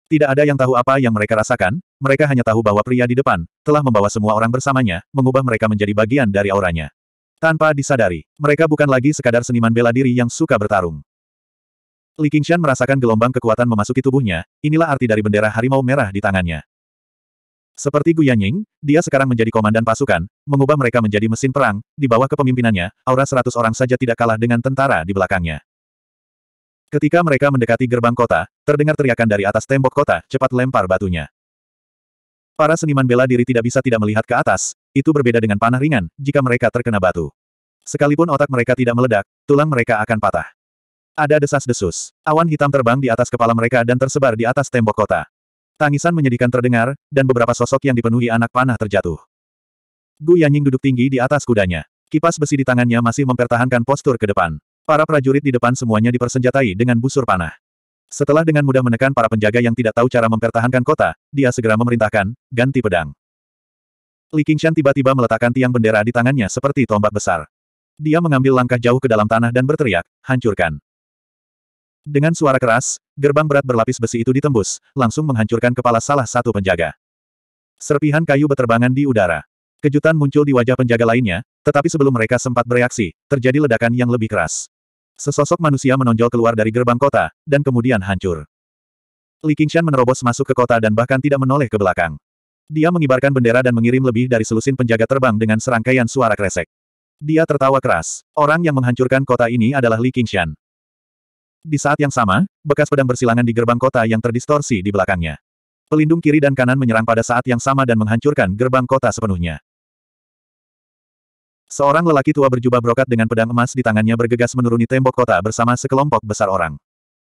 Tidak ada yang tahu apa yang mereka rasakan, mereka hanya tahu bahwa pria di depan telah membawa semua orang bersamanya, mengubah mereka menjadi bagian dari auranya. Tanpa disadari, mereka bukan lagi sekadar seniman bela diri yang suka bertarung. Li Qingshan merasakan gelombang kekuatan memasuki tubuhnya, inilah arti dari bendera harimau merah di tangannya. Seperti Gu Yanying, dia sekarang menjadi komandan pasukan, mengubah mereka menjadi mesin perang, di bawah kepemimpinannya, aura seratus orang saja tidak kalah dengan tentara di belakangnya. Ketika mereka mendekati gerbang kota, terdengar teriakan dari atas tembok kota, cepat lempar batunya. Para seniman bela diri tidak bisa tidak melihat ke atas, itu berbeda dengan panah ringan, jika mereka terkena batu. Sekalipun otak mereka tidak meledak, tulang mereka akan patah. Ada desas-desus. Awan hitam terbang di atas kepala mereka dan tersebar di atas tembok kota. Tangisan menyedihkan terdengar, dan beberapa sosok yang dipenuhi anak panah terjatuh. Gu Yanying duduk tinggi di atas kudanya. Kipas besi di tangannya masih mempertahankan postur ke depan. Para prajurit di depan semuanya dipersenjatai dengan busur panah. Setelah dengan mudah menekan para penjaga yang tidak tahu cara mempertahankan kota, dia segera memerintahkan, ganti pedang. Li Qingshan tiba-tiba meletakkan tiang bendera di tangannya seperti tombak besar. Dia mengambil langkah jauh ke dalam tanah dan berteriak, hancurkan. Dengan suara keras, gerbang berat berlapis besi itu ditembus, langsung menghancurkan kepala salah satu penjaga. Serpihan kayu berterbangan di udara. Kejutan muncul di wajah penjaga lainnya, tetapi sebelum mereka sempat bereaksi, terjadi ledakan yang lebih keras. Sesosok manusia menonjol keluar dari gerbang kota, dan kemudian hancur. Li Qingshan menerobos masuk ke kota dan bahkan tidak menoleh ke belakang. Dia mengibarkan bendera dan mengirim lebih dari selusin penjaga terbang dengan serangkaian suara kresek. Dia tertawa keras. Orang yang menghancurkan kota ini adalah Li Qingshan. Di saat yang sama, bekas pedang bersilangan di gerbang kota yang terdistorsi di belakangnya. Pelindung kiri dan kanan menyerang pada saat yang sama dan menghancurkan gerbang kota sepenuhnya. Seorang lelaki tua berjubah brokat dengan pedang emas di tangannya bergegas menuruni tembok kota bersama sekelompok besar orang.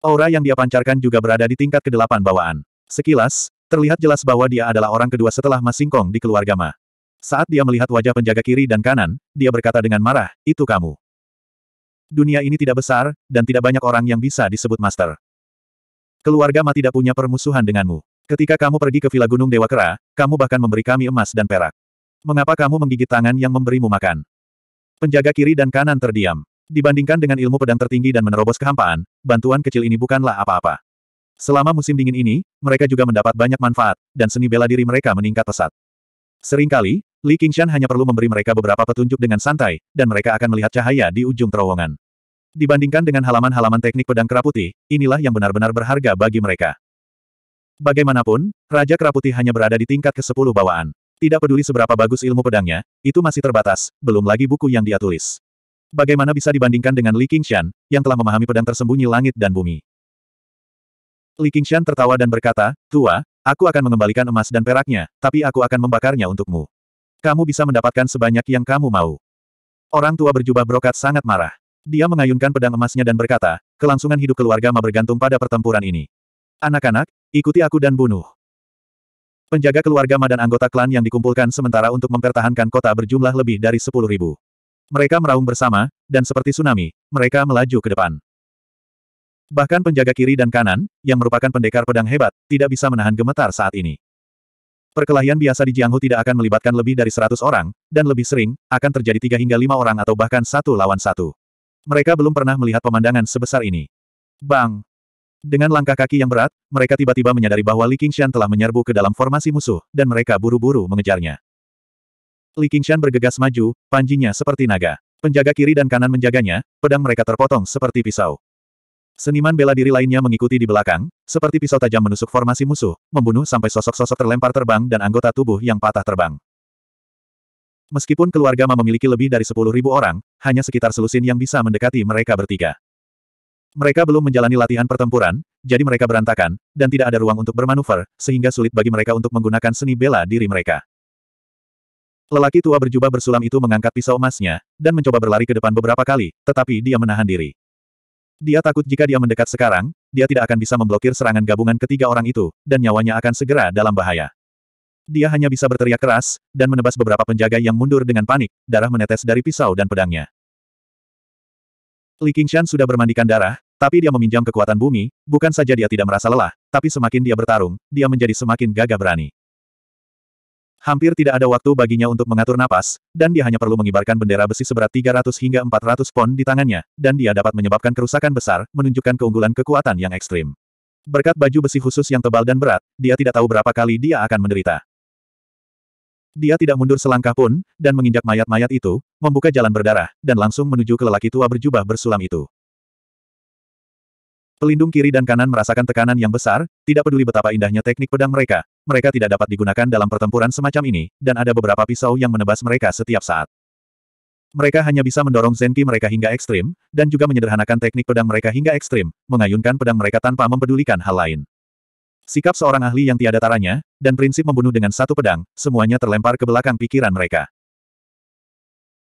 Aura yang dia pancarkan juga berada di tingkat kedelapan bawaan. Sekilas, terlihat jelas bahwa dia adalah orang kedua setelah Mas Singkong di keluarga Ma. Saat dia melihat wajah penjaga kiri dan kanan, dia berkata dengan marah, itu kamu. Dunia ini tidak besar, dan tidak banyak orang yang bisa disebut master. Keluarga Ma tidak punya permusuhan denganmu. Ketika kamu pergi ke Villa Gunung Dewa Kera, kamu bahkan memberi kami emas dan perak. Mengapa kamu menggigit tangan yang memberimu makan? Penjaga kiri dan kanan terdiam. Dibandingkan dengan ilmu pedang tertinggi dan menerobos kehampaan, bantuan kecil ini bukanlah apa-apa. Selama musim dingin ini, mereka juga mendapat banyak manfaat, dan seni bela diri mereka meningkat pesat. Seringkali, Li Qingshan hanya perlu memberi mereka beberapa petunjuk dengan santai, dan mereka akan melihat cahaya di ujung terowongan. Dibandingkan dengan halaman-halaman teknik pedang keraputi, inilah yang benar-benar berharga bagi mereka. Bagaimanapun, Raja Keraputi hanya berada di tingkat ke-10 bawaan. Tidak peduli seberapa bagus ilmu pedangnya, itu masih terbatas, belum lagi buku yang dia tulis. Bagaimana bisa dibandingkan dengan Li Qingshan, yang telah memahami pedang tersembunyi langit dan bumi. Li Qingshan tertawa dan berkata, Tua, aku akan mengembalikan emas dan peraknya, tapi aku akan membakarnya untukmu. Kamu bisa mendapatkan sebanyak yang kamu mau. Orang tua berjubah brokat sangat marah. Dia mengayunkan pedang emasnya dan berkata, kelangsungan hidup keluarga Ma bergantung pada pertempuran ini. Anak-anak, ikuti aku dan bunuh. Penjaga keluarga Ma anggota klan yang dikumpulkan sementara untuk mempertahankan kota berjumlah lebih dari sepuluh ribu. Mereka meraung bersama, dan seperti tsunami, mereka melaju ke depan. Bahkan penjaga kiri dan kanan, yang merupakan pendekar pedang hebat, tidak bisa menahan gemetar saat ini. Perkelahian biasa di Jianghu tidak akan melibatkan lebih dari seratus orang, dan lebih sering, akan terjadi tiga hingga lima orang atau bahkan satu lawan satu. Mereka belum pernah melihat pemandangan sebesar ini. Bang! Dengan langkah kaki yang berat, mereka tiba-tiba menyadari bahwa Li Qingshan telah menyerbu ke dalam formasi musuh, dan mereka buru-buru mengejarnya. Li Qingshan bergegas maju, panjinya seperti naga. Penjaga kiri dan kanan menjaganya, pedang mereka terpotong seperti pisau. Seniman bela diri lainnya mengikuti di belakang, seperti pisau tajam menusuk formasi musuh, membunuh sampai sosok-sosok terlempar terbang dan anggota tubuh yang patah terbang. Meskipun keluarga Ma memiliki lebih dari 10.000 orang, hanya sekitar selusin yang bisa mendekati mereka bertiga. Mereka belum menjalani latihan pertempuran, jadi mereka berantakan, dan tidak ada ruang untuk bermanuver, sehingga sulit bagi mereka untuk menggunakan seni bela diri mereka. Lelaki tua berjubah bersulam itu mengangkat pisau emasnya, dan mencoba berlari ke depan beberapa kali, tetapi dia menahan diri. Dia takut jika dia mendekat sekarang, dia tidak akan bisa memblokir serangan gabungan ketiga orang itu, dan nyawanya akan segera dalam bahaya. Dia hanya bisa berteriak keras, dan menebas beberapa penjaga yang mundur dengan panik, darah menetes dari pisau dan pedangnya. Li Qingshan sudah bermandikan darah, tapi dia meminjam kekuatan bumi, bukan saja dia tidak merasa lelah, tapi semakin dia bertarung, dia menjadi semakin gagah berani. Hampir tidak ada waktu baginya untuk mengatur napas, dan dia hanya perlu mengibarkan bendera besi seberat 300 hingga 400 pon di tangannya, dan dia dapat menyebabkan kerusakan besar, menunjukkan keunggulan kekuatan yang ekstrim. Berkat baju besi khusus yang tebal dan berat, dia tidak tahu berapa kali dia akan menderita. Dia tidak mundur selangkah pun, dan menginjak mayat-mayat itu, membuka jalan berdarah, dan langsung menuju ke lelaki tua berjubah bersulam itu. Pelindung kiri dan kanan merasakan tekanan yang besar, tidak peduli betapa indahnya teknik pedang mereka, mereka tidak dapat digunakan dalam pertempuran semacam ini, dan ada beberapa pisau yang menebas mereka setiap saat. Mereka hanya bisa mendorong Zenki mereka hingga ekstrim, dan juga menyederhanakan teknik pedang mereka hingga ekstrim, mengayunkan pedang mereka tanpa mempedulikan hal lain. Sikap seorang ahli yang tiada taranya, dan prinsip membunuh dengan satu pedang, semuanya terlempar ke belakang pikiran mereka.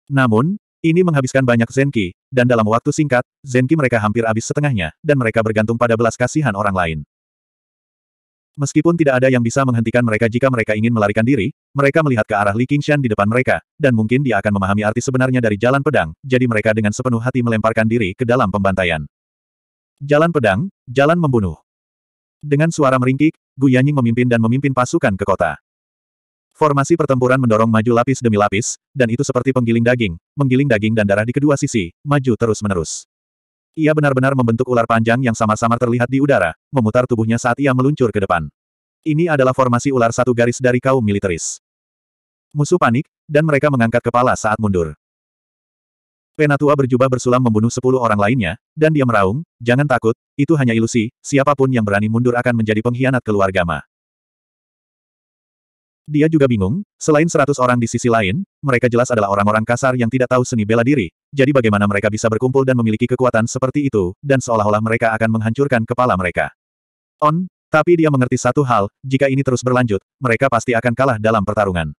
Namun, ini menghabiskan banyak Zenki, dan dalam waktu singkat, Zenki mereka hampir habis setengahnya, dan mereka bergantung pada belas kasihan orang lain. Meskipun tidak ada yang bisa menghentikan mereka jika mereka ingin melarikan diri, mereka melihat ke arah Li Qingshan di depan mereka, dan mungkin dia akan memahami arti sebenarnya dari jalan pedang, jadi mereka dengan sepenuh hati melemparkan diri ke dalam pembantaian. Jalan pedang, jalan membunuh. Dengan suara meringkik, Gu Yanying memimpin dan memimpin pasukan ke kota. Formasi pertempuran mendorong maju lapis demi lapis, dan itu seperti penggiling daging, menggiling daging dan darah di kedua sisi, maju terus-menerus. Ia benar-benar membentuk ular panjang yang samar-samar terlihat di udara, memutar tubuhnya saat ia meluncur ke depan. Ini adalah formasi ular satu garis dari kaum militeris. Musuh panik, dan mereka mengangkat kepala saat mundur. Penatua berjubah bersulam membunuh sepuluh orang lainnya, dan dia meraung, jangan takut, itu hanya ilusi, siapapun yang berani mundur akan menjadi pengkhianat keluarga Ma. Dia juga bingung, selain seratus orang di sisi lain, mereka jelas adalah orang-orang kasar yang tidak tahu seni bela diri, jadi bagaimana mereka bisa berkumpul dan memiliki kekuatan seperti itu, dan seolah-olah mereka akan menghancurkan kepala mereka. On, tapi dia mengerti satu hal, jika ini terus berlanjut, mereka pasti akan kalah dalam pertarungan.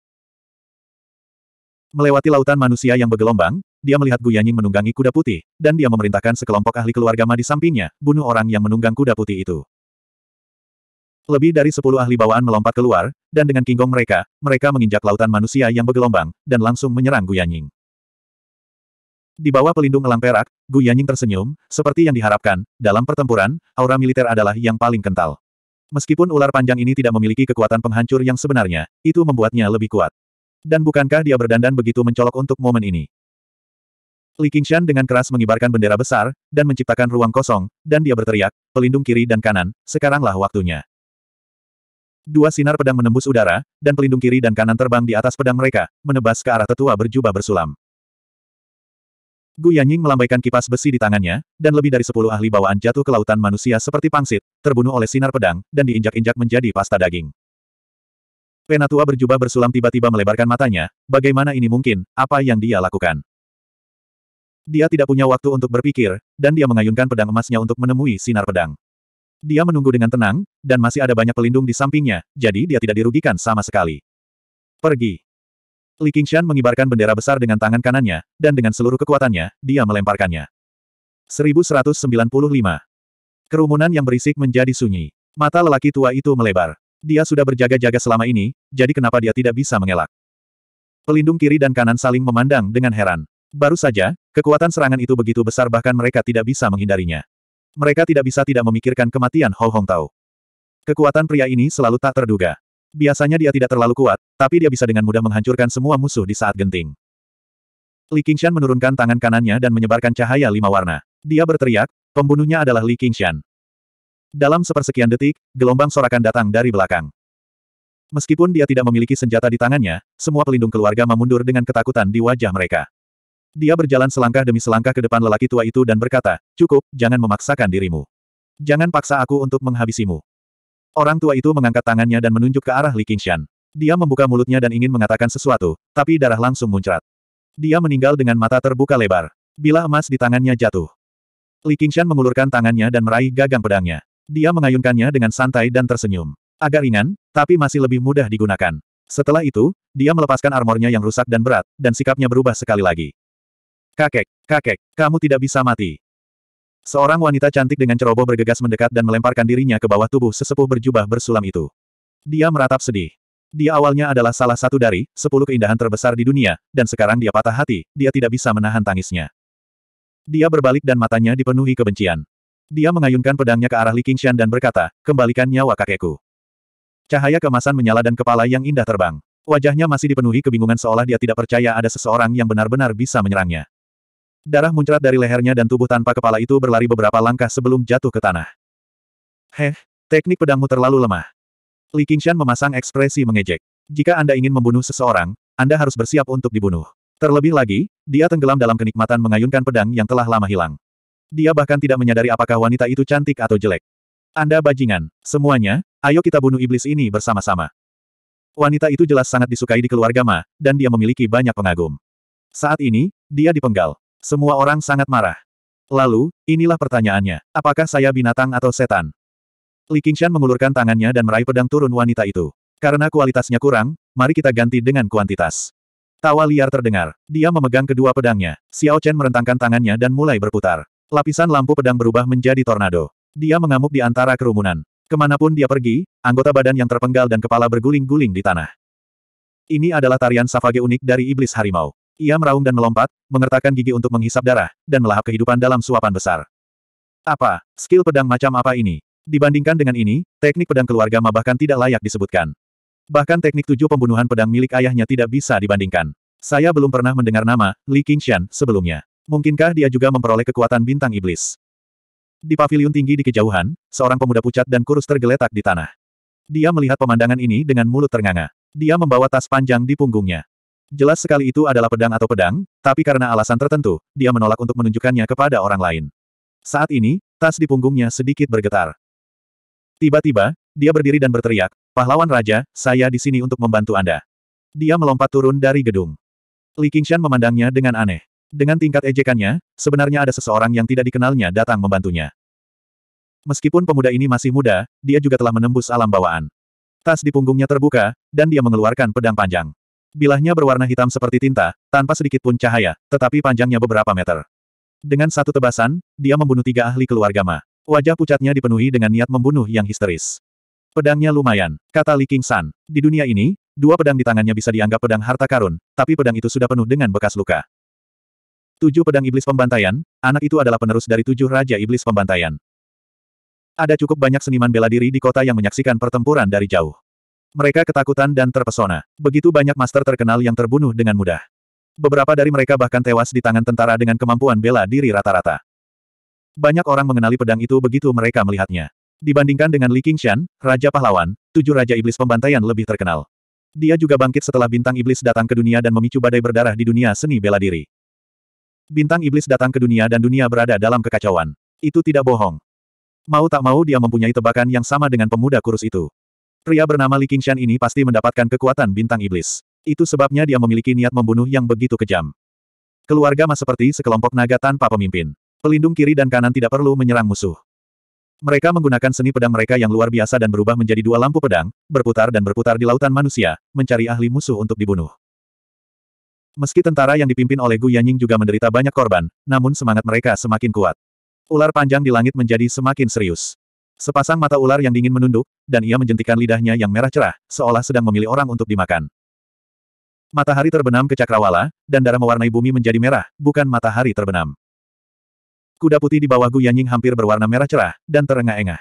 Melewati lautan manusia yang bergelombang, dia melihat Gu Yanying menunggangi kuda putih, dan dia memerintahkan sekelompok ahli keluarga Ma di sampingnya, bunuh orang yang menunggang kuda putih itu. Lebih dari sepuluh ahli bawaan melompat keluar, dan dengan kinggong mereka, mereka menginjak lautan manusia yang bergelombang, dan langsung menyerang Gu Yanying. Di bawah pelindung elang perak, Gu Yanying tersenyum, seperti yang diharapkan, dalam pertempuran, aura militer adalah yang paling kental. Meskipun ular panjang ini tidak memiliki kekuatan penghancur yang sebenarnya, itu membuatnya lebih kuat. Dan bukankah dia berdandan begitu mencolok untuk momen ini? Li Qingshan dengan keras mengibarkan bendera besar, dan menciptakan ruang kosong, dan dia berteriak, pelindung kiri dan kanan, sekaranglah waktunya. Dua sinar pedang menembus udara, dan pelindung kiri dan kanan terbang di atas pedang mereka, menebas ke arah tetua berjubah bersulam. Gu Yanying melambaikan kipas besi di tangannya, dan lebih dari sepuluh ahli bawaan jatuh ke lautan manusia seperti pangsit, terbunuh oleh sinar pedang, dan diinjak-injak menjadi pasta daging. Penatua berjubah bersulam tiba-tiba melebarkan matanya, bagaimana ini mungkin, apa yang dia lakukan. Dia tidak punya waktu untuk berpikir, dan dia mengayunkan pedang emasnya untuk menemui sinar pedang. Dia menunggu dengan tenang, dan masih ada banyak pelindung di sampingnya, jadi dia tidak dirugikan sama sekali. Pergi. Li Qingshan mengibarkan bendera besar dengan tangan kanannya, dan dengan seluruh kekuatannya, dia melemparkannya. 1195. Kerumunan yang berisik menjadi sunyi. Mata lelaki tua itu melebar. Dia sudah berjaga-jaga selama ini, jadi kenapa dia tidak bisa mengelak? Pelindung kiri dan kanan saling memandang dengan heran. Baru saja, kekuatan serangan itu begitu besar bahkan mereka tidak bisa menghindarinya. Mereka tidak bisa tidak memikirkan kematian Hou Hong Tao. Kekuatan pria ini selalu tak terduga. Biasanya dia tidak terlalu kuat, tapi dia bisa dengan mudah menghancurkan semua musuh di saat genting. Li Qingshan menurunkan tangan kanannya dan menyebarkan cahaya lima warna. Dia berteriak, pembunuhnya adalah Li Qingshan. Dalam sepersekian detik, gelombang sorakan datang dari belakang. Meskipun dia tidak memiliki senjata di tangannya, semua pelindung keluarga memundur dengan ketakutan di wajah mereka. Dia berjalan selangkah demi selangkah ke depan lelaki tua itu dan berkata, cukup, jangan memaksakan dirimu. Jangan paksa aku untuk menghabisimu. Orang tua itu mengangkat tangannya dan menunjuk ke arah Li Qingshan. Dia membuka mulutnya dan ingin mengatakan sesuatu, tapi darah langsung muncrat. Dia meninggal dengan mata terbuka lebar. Bila emas di tangannya jatuh. Li Qingshan mengulurkan tangannya dan meraih gagang pedangnya. Dia mengayunkannya dengan santai dan tersenyum. Agak ringan, tapi masih lebih mudah digunakan. Setelah itu, dia melepaskan armornya yang rusak dan berat, dan sikapnya berubah sekali lagi. Kakek, kakek, kamu tidak bisa mati. Seorang wanita cantik dengan ceroboh bergegas mendekat dan melemparkan dirinya ke bawah tubuh sesepuh berjubah bersulam itu. Dia meratap sedih. Dia awalnya adalah salah satu dari sepuluh keindahan terbesar di dunia, dan sekarang dia patah hati, dia tidak bisa menahan tangisnya. Dia berbalik dan matanya dipenuhi kebencian. Dia mengayunkan pedangnya ke arah Li Qingshan dan berkata, kembalikan nyawa kakekku. Cahaya kemasan menyala dan kepala yang indah terbang. Wajahnya masih dipenuhi kebingungan seolah dia tidak percaya ada seseorang yang benar-benar bisa menyerangnya. Darah muncrat dari lehernya dan tubuh tanpa kepala itu berlari beberapa langkah sebelum jatuh ke tanah. Heh, teknik pedangmu terlalu lemah. Li Qingshan memasang ekspresi mengejek. Jika Anda ingin membunuh seseorang, Anda harus bersiap untuk dibunuh. Terlebih lagi, dia tenggelam dalam kenikmatan mengayunkan pedang yang telah lama hilang. Dia bahkan tidak menyadari apakah wanita itu cantik atau jelek. Anda bajingan, semuanya, ayo kita bunuh iblis ini bersama-sama. Wanita itu jelas sangat disukai di keluarga Ma, dan dia memiliki banyak pengagum. Saat ini, dia dipenggal. Semua orang sangat marah. Lalu, inilah pertanyaannya, apakah saya binatang atau setan? Li Qingshan mengulurkan tangannya dan meraih pedang turun wanita itu. Karena kualitasnya kurang, mari kita ganti dengan kuantitas. Tawa liar terdengar. Dia memegang kedua pedangnya. Xiao Chen merentangkan tangannya dan mulai berputar. Lapisan lampu pedang berubah menjadi tornado. Dia mengamuk di antara kerumunan. Kemanapun dia pergi, anggota badan yang terpenggal dan kepala berguling-guling di tanah. Ini adalah tarian savage unik dari iblis harimau. Ia meraung dan melompat, mengertakkan gigi untuk menghisap darah, dan melahap kehidupan dalam suapan besar. Apa, skill pedang macam apa ini? Dibandingkan dengan ini, teknik pedang keluarga Ma bahkan tidak layak disebutkan. Bahkan teknik tujuh pembunuhan pedang milik ayahnya tidak bisa dibandingkan. Saya belum pernah mendengar nama Li Qingshan sebelumnya. Mungkinkah dia juga memperoleh kekuatan bintang iblis? Di paviliun tinggi di kejauhan, seorang pemuda pucat dan kurus tergeletak di tanah. Dia melihat pemandangan ini dengan mulut ternganga. Dia membawa tas panjang di punggungnya. Jelas sekali itu adalah pedang atau pedang, tapi karena alasan tertentu, dia menolak untuk menunjukkannya kepada orang lain. Saat ini, tas di punggungnya sedikit bergetar. Tiba-tiba, dia berdiri dan berteriak, Pahlawan Raja, saya di sini untuk membantu Anda. Dia melompat turun dari gedung. Li Qingshan memandangnya dengan aneh. Dengan tingkat ejekannya, sebenarnya ada seseorang yang tidak dikenalnya datang membantunya. Meskipun pemuda ini masih muda, dia juga telah menembus alam bawaan. Tas di punggungnya terbuka, dan dia mengeluarkan pedang panjang. Bilahnya berwarna hitam seperti tinta, tanpa sedikit pun cahaya, tetapi panjangnya beberapa meter. Dengan satu tebasan, dia membunuh tiga ahli keluarga Ma. Wajah pucatnya dipenuhi dengan niat membunuh yang histeris. Pedangnya lumayan, kata Li King San. Di dunia ini, dua pedang di tangannya bisa dianggap pedang harta karun, tapi pedang itu sudah penuh dengan bekas luka. Tujuh pedang iblis pembantaian, anak itu adalah penerus dari tujuh raja iblis pembantaian. Ada cukup banyak seniman bela diri di kota yang menyaksikan pertempuran dari jauh. Mereka ketakutan dan terpesona. Begitu banyak master terkenal yang terbunuh dengan mudah. Beberapa dari mereka bahkan tewas di tangan tentara dengan kemampuan bela diri rata-rata. Banyak orang mengenali pedang itu begitu mereka melihatnya. Dibandingkan dengan Li Qingshan, Raja Pahlawan, tujuh Raja Iblis Pembantaian lebih terkenal. Dia juga bangkit setelah bintang iblis datang ke dunia dan memicu badai berdarah di dunia seni bela diri. Bintang iblis datang ke dunia dan dunia berada dalam kekacauan. Itu tidak bohong. Mau tak mau dia mempunyai tebakan yang sama dengan pemuda kurus itu. Pria bernama Li Qingshan ini pasti mendapatkan kekuatan bintang iblis. Itu sebabnya dia memiliki niat membunuh yang begitu kejam. Keluarga Mas seperti sekelompok naga tanpa pemimpin. Pelindung kiri dan kanan tidak perlu menyerang musuh. Mereka menggunakan seni pedang mereka yang luar biasa dan berubah menjadi dua lampu pedang, berputar dan berputar di lautan manusia, mencari ahli musuh untuk dibunuh. Meski tentara yang dipimpin oleh Gu Yanying juga menderita banyak korban, namun semangat mereka semakin kuat. Ular panjang di langit menjadi semakin serius. Sepasang mata ular yang dingin menunduk, dan ia menjentikan lidahnya yang merah cerah, seolah sedang memilih orang untuk dimakan. Matahari terbenam ke cakrawala, dan darah mewarnai bumi menjadi merah, bukan matahari terbenam. Kuda putih di bawah Gu Yanying hampir berwarna merah cerah, dan terengah-engah.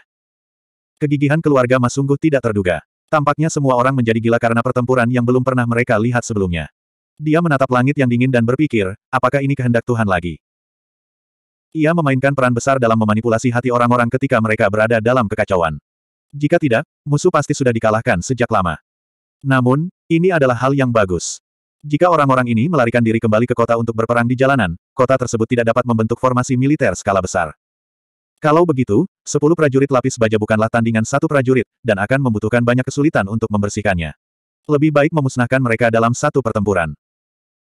Kegigihan keluarga Mas sungguh tidak terduga. Tampaknya semua orang menjadi gila karena pertempuran yang belum pernah mereka lihat sebelumnya. Dia menatap langit yang dingin dan berpikir, apakah ini kehendak Tuhan lagi? Ia memainkan peran besar dalam memanipulasi hati orang-orang ketika mereka berada dalam kekacauan. Jika tidak, musuh pasti sudah dikalahkan sejak lama. Namun, ini adalah hal yang bagus. Jika orang-orang ini melarikan diri kembali ke kota untuk berperang di jalanan, kota tersebut tidak dapat membentuk formasi militer skala besar. Kalau begitu, sepuluh prajurit lapis baja bukanlah tandingan satu prajurit, dan akan membutuhkan banyak kesulitan untuk membersihkannya. Lebih baik memusnahkan mereka dalam satu pertempuran.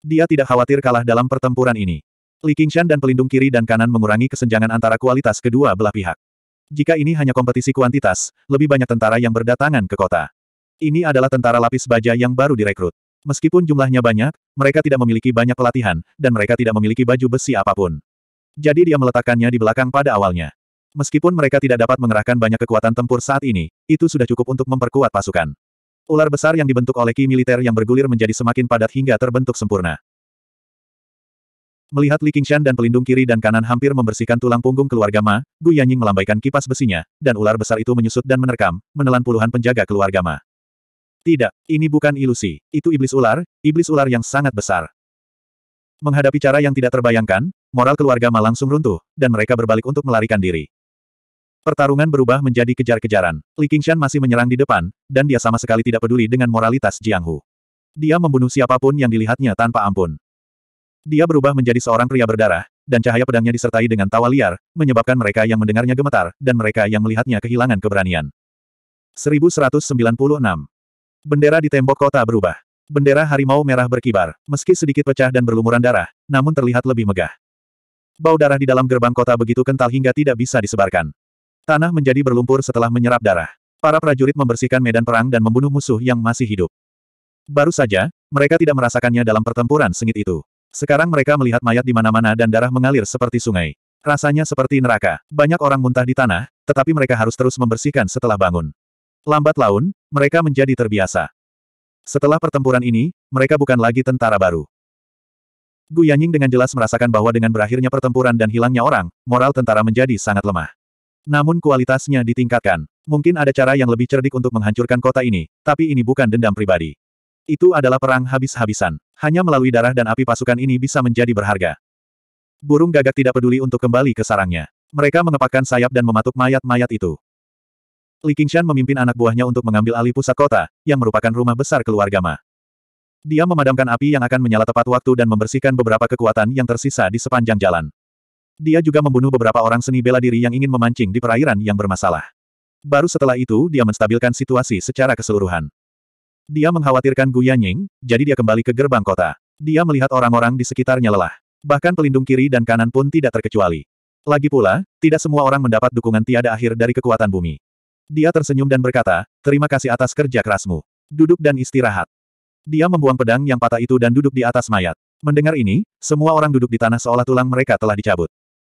Dia tidak khawatir kalah dalam pertempuran ini. Li Qingshan dan pelindung kiri dan kanan mengurangi kesenjangan antara kualitas kedua belah pihak. Jika ini hanya kompetisi kuantitas, lebih banyak tentara yang berdatangan ke kota. Ini adalah tentara lapis baja yang baru direkrut. Meskipun jumlahnya banyak, mereka tidak memiliki banyak pelatihan, dan mereka tidak memiliki baju besi apapun. Jadi dia meletakkannya di belakang pada awalnya. Meskipun mereka tidak dapat mengerahkan banyak kekuatan tempur saat ini, itu sudah cukup untuk memperkuat pasukan. Ular besar yang dibentuk oleh ki militer yang bergulir menjadi semakin padat hingga terbentuk sempurna. Melihat Li Qingshan dan pelindung kiri dan kanan hampir membersihkan tulang punggung keluarga Ma, Gu Yanying melambaikan kipas besinya, dan ular besar itu menyusut dan menerkam, menelan puluhan penjaga keluarga Ma. Tidak, ini bukan ilusi. Itu iblis ular, iblis ular yang sangat besar. Menghadapi cara yang tidak terbayangkan, moral keluarga Ma langsung runtuh, dan mereka berbalik untuk melarikan diri. Pertarungan berubah menjadi kejar-kejaran. Li Qingshan masih menyerang di depan, dan dia sama sekali tidak peduli dengan moralitas Jiang Hu. Dia membunuh siapapun yang dilihatnya tanpa ampun. Dia berubah menjadi seorang pria berdarah, dan cahaya pedangnya disertai dengan tawa liar, menyebabkan mereka yang mendengarnya gemetar, dan mereka yang melihatnya kehilangan keberanian. 1196. Bendera di tembok kota berubah. Bendera harimau merah berkibar, meski sedikit pecah dan berlumuran darah, namun terlihat lebih megah. Bau darah di dalam gerbang kota begitu kental hingga tidak bisa disebarkan. Tanah menjadi berlumpur setelah menyerap darah. Para prajurit membersihkan medan perang dan membunuh musuh yang masih hidup. Baru saja, mereka tidak merasakannya dalam pertempuran sengit itu. Sekarang mereka melihat mayat di mana-mana dan darah mengalir seperti sungai. Rasanya seperti neraka. Banyak orang muntah di tanah, tetapi mereka harus terus membersihkan setelah bangun. Lambat laun, mereka menjadi terbiasa. Setelah pertempuran ini, mereka bukan lagi tentara baru. Gu Yanying dengan jelas merasakan bahwa dengan berakhirnya pertempuran dan hilangnya orang, moral tentara menjadi sangat lemah. Namun kualitasnya ditingkatkan. Mungkin ada cara yang lebih cerdik untuk menghancurkan kota ini, tapi ini bukan dendam pribadi. Itu adalah perang habis-habisan. Hanya melalui darah dan api pasukan ini bisa menjadi berharga. Burung gagak tidak peduli untuk kembali ke sarangnya. Mereka mengepakkan sayap dan mematuk mayat-mayat itu. Li Qingshan memimpin anak buahnya untuk mengambil alih pusat kota, yang merupakan rumah besar keluarga Ma. Dia memadamkan api yang akan menyala tepat waktu dan membersihkan beberapa kekuatan yang tersisa di sepanjang jalan. Dia juga membunuh beberapa orang seni bela diri yang ingin memancing di perairan yang bermasalah. Baru setelah itu dia menstabilkan situasi secara keseluruhan. Dia mengkhawatirkan Gu Yanying, jadi dia kembali ke gerbang kota. Dia melihat orang-orang di sekitarnya lelah. Bahkan pelindung kiri dan kanan pun tidak terkecuali. Lagi pula, tidak semua orang mendapat dukungan tiada akhir dari kekuatan bumi. Dia tersenyum dan berkata, terima kasih atas kerja kerasmu. Duduk dan istirahat. Dia membuang pedang yang patah itu dan duduk di atas mayat. Mendengar ini, semua orang duduk di tanah seolah tulang mereka telah dicabut.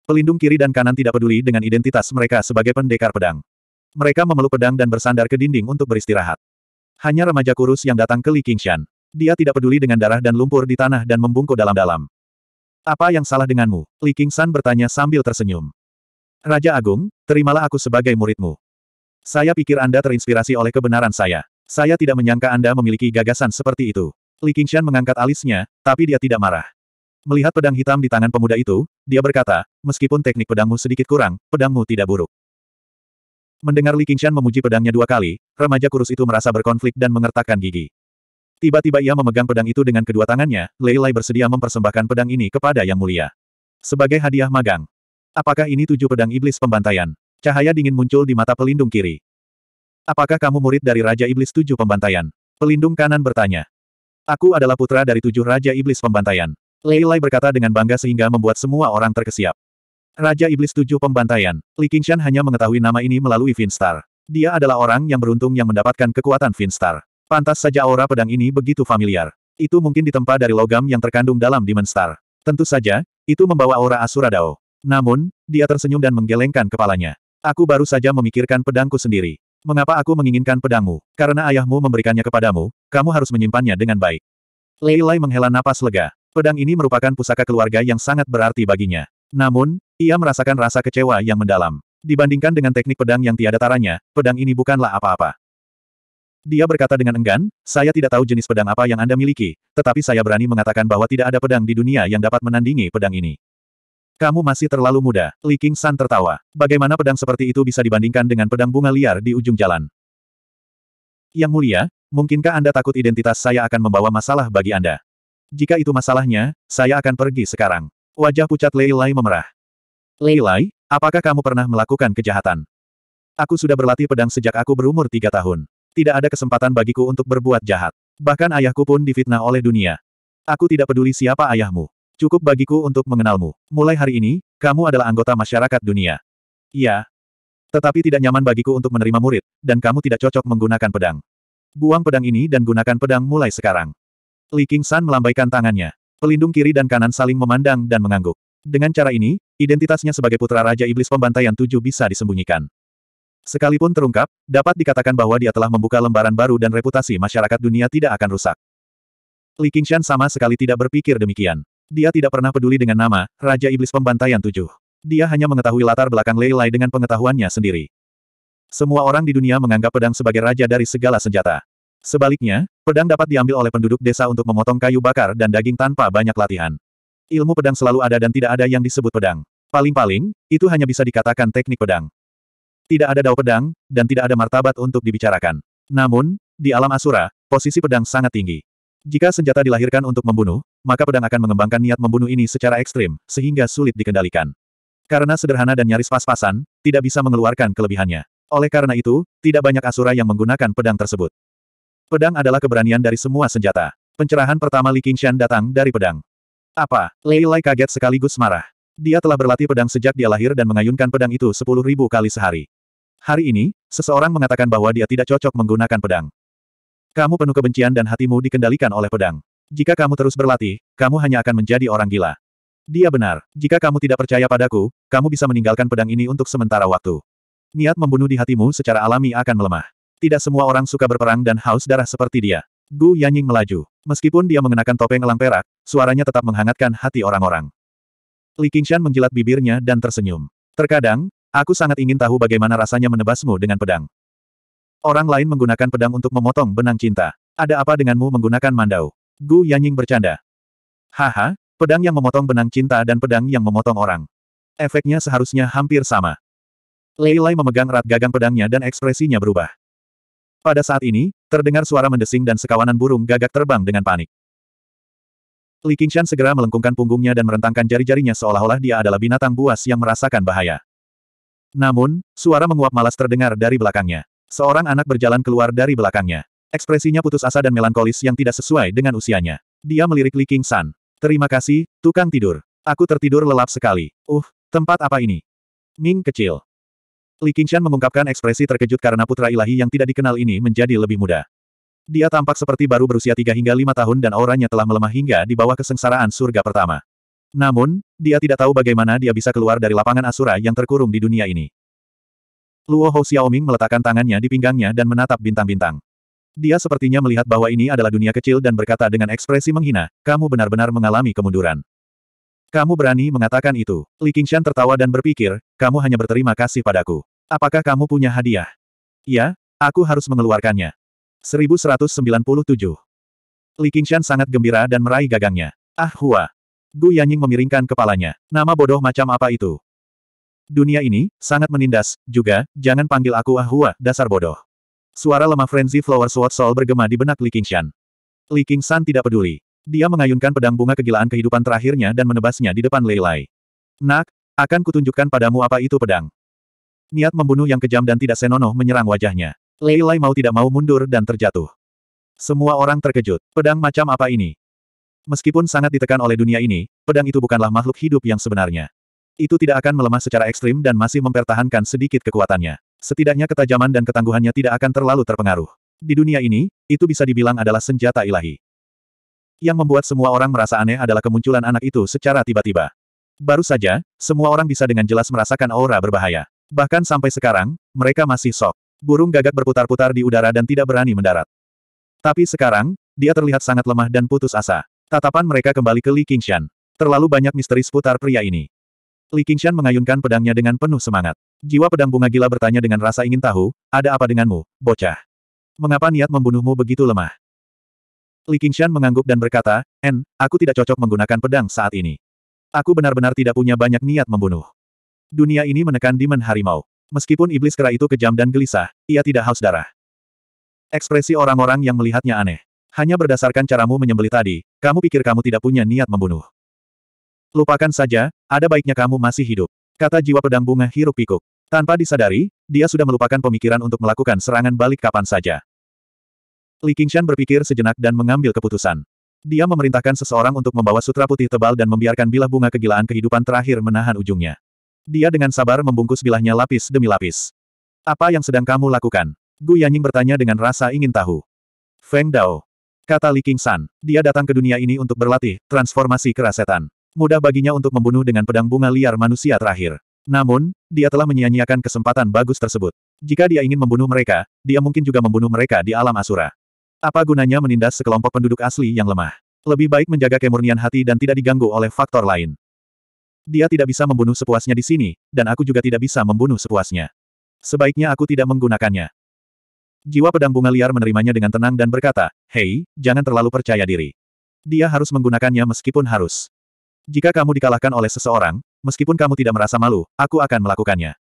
Pelindung kiri dan kanan tidak peduli dengan identitas mereka sebagai pendekar pedang. Mereka memeluk pedang dan bersandar ke dinding untuk beristirahat. Hanya remaja kurus yang datang ke Li Qingshan. Dia tidak peduli dengan darah dan lumpur di tanah dan membungkuk dalam-dalam. Apa yang salah denganmu? Li Qingshan bertanya sambil tersenyum. Raja Agung, terimalah aku sebagai muridmu. Saya pikir Anda terinspirasi oleh kebenaran saya. Saya tidak menyangka Anda memiliki gagasan seperti itu. Li Qingshan mengangkat alisnya, tapi dia tidak marah. Melihat pedang hitam di tangan pemuda itu, dia berkata, meskipun teknik pedangmu sedikit kurang, pedangmu tidak buruk. Mendengar Li Qingshan memuji pedangnya dua kali, remaja kurus itu merasa berkonflik dan mengertakkan gigi. Tiba-tiba ia memegang pedang itu dengan kedua tangannya, Lai bersedia mempersembahkan pedang ini kepada Yang Mulia. Sebagai hadiah magang. Apakah ini tujuh pedang iblis pembantaian? Cahaya dingin muncul di mata pelindung kiri. Apakah kamu murid dari Raja Iblis Tujuh Pembantaian? Pelindung kanan bertanya. Aku adalah putra dari tujuh Raja Iblis Pembantaian. Lei berkata dengan bangga sehingga membuat semua orang terkesiap. Raja Iblis Tujuh Pembantaian, Li Qingshan hanya mengetahui nama ini melalui Finstar. Dia adalah orang yang beruntung yang mendapatkan kekuatan Finstar. Pantas saja aura pedang ini begitu familiar. Itu mungkin ditempa dari logam yang terkandung dalam Demon Star. Tentu saja, itu membawa aura Asura Dao. Namun, dia tersenyum dan menggelengkan kepalanya. Aku baru saja memikirkan pedangku sendiri. Mengapa aku menginginkan pedangmu? Karena ayahmu memberikannya kepadamu, kamu harus menyimpannya dengan baik. Leilai menghela napas lega. Pedang ini merupakan pusaka keluarga yang sangat berarti baginya. Namun, ia merasakan rasa kecewa yang mendalam. Dibandingkan dengan teknik pedang yang tiada taranya, pedang ini bukanlah apa-apa. Dia berkata dengan enggan, saya tidak tahu jenis pedang apa yang Anda miliki, tetapi saya berani mengatakan bahwa tidak ada pedang di dunia yang dapat menandingi pedang ini. Kamu masih terlalu muda, Li King San tertawa. Bagaimana pedang seperti itu bisa dibandingkan dengan pedang bunga liar di ujung jalan? Yang mulia, mungkinkah Anda takut identitas saya akan membawa masalah bagi Anda? Jika itu masalahnya, saya akan pergi sekarang. Wajah pucat Leilai memerah. Leilai, apakah kamu pernah melakukan kejahatan? Aku sudah berlatih pedang sejak aku berumur tiga tahun. Tidak ada kesempatan bagiku untuk berbuat jahat. Bahkan ayahku pun difitnah oleh dunia. Aku tidak peduli siapa ayahmu. Cukup bagiku untuk mengenalmu. Mulai hari ini, kamu adalah anggota masyarakat dunia. Iya. Tetapi tidak nyaman bagiku untuk menerima murid, dan kamu tidak cocok menggunakan pedang. Buang pedang ini dan gunakan pedang mulai sekarang. Li Shan melambaikan tangannya. Pelindung kiri dan kanan saling memandang dan mengangguk. Dengan cara ini, identitasnya sebagai putra Raja Iblis Pembantaian Tujuh bisa disembunyikan. Sekalipun terungkap, dapat dikatakan bahwa dia telah membuka lembaran baru dan reputasi masyarakat dunia tidak akan rusak. Li Qingshan sama sekali tidak berpikir demikian. Dia tidak pernah peduli dengan nama, Raja Iblis Pembantaian Tujuh. Dia hanya mengetahui latar belakang Lai dengan pengetahuannya sendiri. Semua orang di dunia menganggap pedang sebagai raja dari segala senjata. Sebaliknya, pedang dapat diambil oleh penduduk desa untuk memotong kayu bakar dan daging tanpa banyak latihan. Ilmu pedang selalu ada dan tidak ada yang disebut pedang. Paling-paling, itu hanya bisa dikatakan teknik pedang. Tidak ada dao pedang, dan tidak ada martabat untuk dibicarakan. Namun, di alam asura, posisi pedang sangat tinggi. Jika senjata dilahirkan untuk membunuh, maka pedang akan mengembangkan niat membunuh ini secara ekstrim, sehingga sulit dikendalikan. Karena sederhana dan nyaris pas-pasan, tidak bisa mengeluarkan kelebihannya. Oleh karena itu, tidak banyak asura yang menggunakan pedang tersebut. Pedang adalah keberanian dari semua senjata. Pencerahan pertama Li Qingshan datang dari pedang. Apa? Lei Lai kaget sekaligus marah. Dia telah berlatih pedang sejak dia lahir dan mengayunkan pedang itu sepuluh ribu kali sehari. Hari ini, seseorang mengatakan bahwa dia tidak cocok menggunakan pedang. Kamu penuh kebencian dan hatimu dikendalikan oleh pedang. Jika kamu terus berlatih, kamu hanya akan menjadi orang gila. Dia benar. Jika kamu tidak percaya padaku, kamu bisa meninggalkan pedang ini untuk sementara waktu. Niat membunuh di hatimu secara alami akan melemah. Tidak semua orang suka berperang dan haus darah seperti dia. Gu Yanying melaju. Meskipun dia mengenakan topeng elang perak, suaranya tetap menghangatkan hati orang-orang. Li Qingshan menjilat bibirnya dan tersenyum. Terkadang, aku sangat ingin tahu bagaimana rasanya menebasmu dengan pedang. Orang lain menggunakan pedang untuk memotong benang cinta. Ada apa denganmu menggunakan mandau? Gu Yanying bercanda. Haha, pedang yang memotong benang cinta dan pedang yang memotong orang. Efeknya seharusnya hampir sama. Lei Lai memegang erat gagang pedangnya dan ekspresinya berubah. Pada saat ini, terdengar suara mendesing dan sekawanan burung gagak terbang dengan panik. Li Qingshan segera melengkungkan punggungnya dan merentangkan jari-jarinya seolah-olah dia adalah binatang buas yang merasakan bahaya. Namun, suara menguap malas terdengar dari belakangnya. Seorang anak berjalan keluar dari belakangnya. Ekspresinya putus asa dan melankolis yang tidak sesuai dengan usianya. Dia melirik Li Qingshan. Terima kasih, tukang tidur. Aku tertidur lelap sekali. Uh, tempat apa ini? Ming kecil. Li Qingshan mengungkapkan ekspresi terkejut karena putra ilahi yang tidak dikenal ini menjadi lebih muda. Dia tampak seperti baru berusia 3 hingga 5 tahun dan auranya telah melemah hingga di bawah kesengsaraan surga pertama. Namun, dia tidak tahu bagaimana dia bisa keluar dari lapangan asura yang terkurung di dunia ini. Luo Hou Xiaoming meletakkan tangannya di pinggangnya dan menatap bintang-bintang. Dia sepertinya melihat bahwa ini adalah dunia kecil dan berkata dengan ekspresi menghina, kamu benar-benar mengalami kemunduran. Kamu berani mengatakan itu. Li Qingshan tertawa dan berpikir, kamu hanya berterima kasih padaku. Apakah kamu punya hadiah? Ya, aku harus mengeluarkannya. 1197. Li Qingshan sangat gembira dan meraih gagangnya. Ah Hua. Gu Yanying memiringkan kepalanya. Nama bodoh macam apa itu? Dunia ini, sangat menindas, juga, jangan panggil aku Ah Hua, dasar bodoh. Suara lemah frenzy Flower Sword Soul bergema di benak Li Qingshan. Li Qingshan tidak peduli. Dia mengayunkan pedang bunga kegilaan kehidupan terakhirnya dan menebasnya di depan Lai. Nak, akan kutunjukkan padamu apa itu pedang. Niat membunuh yang kejam dan tidak senonoh menyerang wajahnya. Lei Lai mau tidak mau mundur dan terjatuh. Semua orang terkejut. Pedang macam apa ini? Meskipun sangat ditekan oleh dunia ini, pedang itu bukanlah makhluk hidup yang sebenarnya. Itu tidak akan melemah secara ekstrim dan masih mempertahankan sedikit kekuatannya. Setidaknya ketajaman dan ketangguhannya tidak akan terlalu terpengaruh. Di dunia ini, itu bisa dibilang adalah senjata ilahi. Yang membuat semua orang merasa aneh adalah kemunculan anak itu secara tiba-tiba. Baru saja, semua orang bisa dengan jelas merasakan aura berbahaya. Bahkan sampai sekarang, mereka masih sok. Burung gagak berputar-putar di udara dan tidak berani mendarat. Tapi sekarang, dia terlihat sangat lemah dan putus asa. Tatapan mereka kembali ke Li Qingshan. Terlalu banyak misteri seputar pria ini. Li Qingshan mengayunkan pedangnya dengan penuh semangat. Jiwa pedang bunga gila bertanya dengan rasa ingin tahu, ada apa denganmu, bocah? Mengapa niat membunuhmu begitu lemah? Li Qingshan mengangguk dan berkata, En, aku tidak cocok menggunakan pedang saat ini. Aku benar-benar tidak punya banyak niat membunuh. Dunia ini menekan Demon Harimau. Meskipun iblis kera itu kejam dan gelisah, ia tidak haus darah. Ekspresi orang-orang yang melihatnya aneh. Hanya berdasarkan caramu menyembelih tadi, kamu pikir kamu tidak punya niat membunuh. Lupakan saja, ada baiknya kamu masih hidup. Kata jiwa pedang bunga hirup pikuk. Tanpa disadari, dia sudah melupakan pemikiran untuk melakukan serangan balik kapan saja. Li Qingshan berpikir sejenak dan mengambil keputusan. Dia memerintahkan seseorang untuk membawa sutra putih tebal dan membiarkan bilah bunga kegilaan kehidupan terakhir menahan ujungnya. Dia dengan sabar membungkus bilahnya lapis demi lapis. Apa yang sedang kamu lakukan? Gu Yanying bertanya dengan rasa ingin tahu. Feng Dao. Kata Li King San, dia datang ke dunia ini untuk berlatih, transformasi kerasetan. Mudah baginya untuk membunuh dengan pedang bunga liar manusia terakhir. Namun, dia telah menyia-nyiakan kesempatan bagus tersebut. Jika dia ingin membunuh mereka, dia mungkin juga membunuh mereka di alam asura. Apa gunanya menindas sekelompok penduduk asli yang lemah? Lebih baik menjaga kemurnian hati dan tidak diganggu oleh faktor lain. Dia tidak bisa membunuh sepuasnya di sini, dan aku juga tidak bisa membunuh sepuasnya. Sebaiknya aku tidak menggunakannya. Jiwa pedang bunga liar menerimanya dengan tenang dan berkata, Hei, jangan terlalu percaya diri. Dia harus menggunakannya meskipun harus. Jika kamu dikalahkan oleh seseorang, meskipun kamu tidak merasa malu, aku akan melakukannya.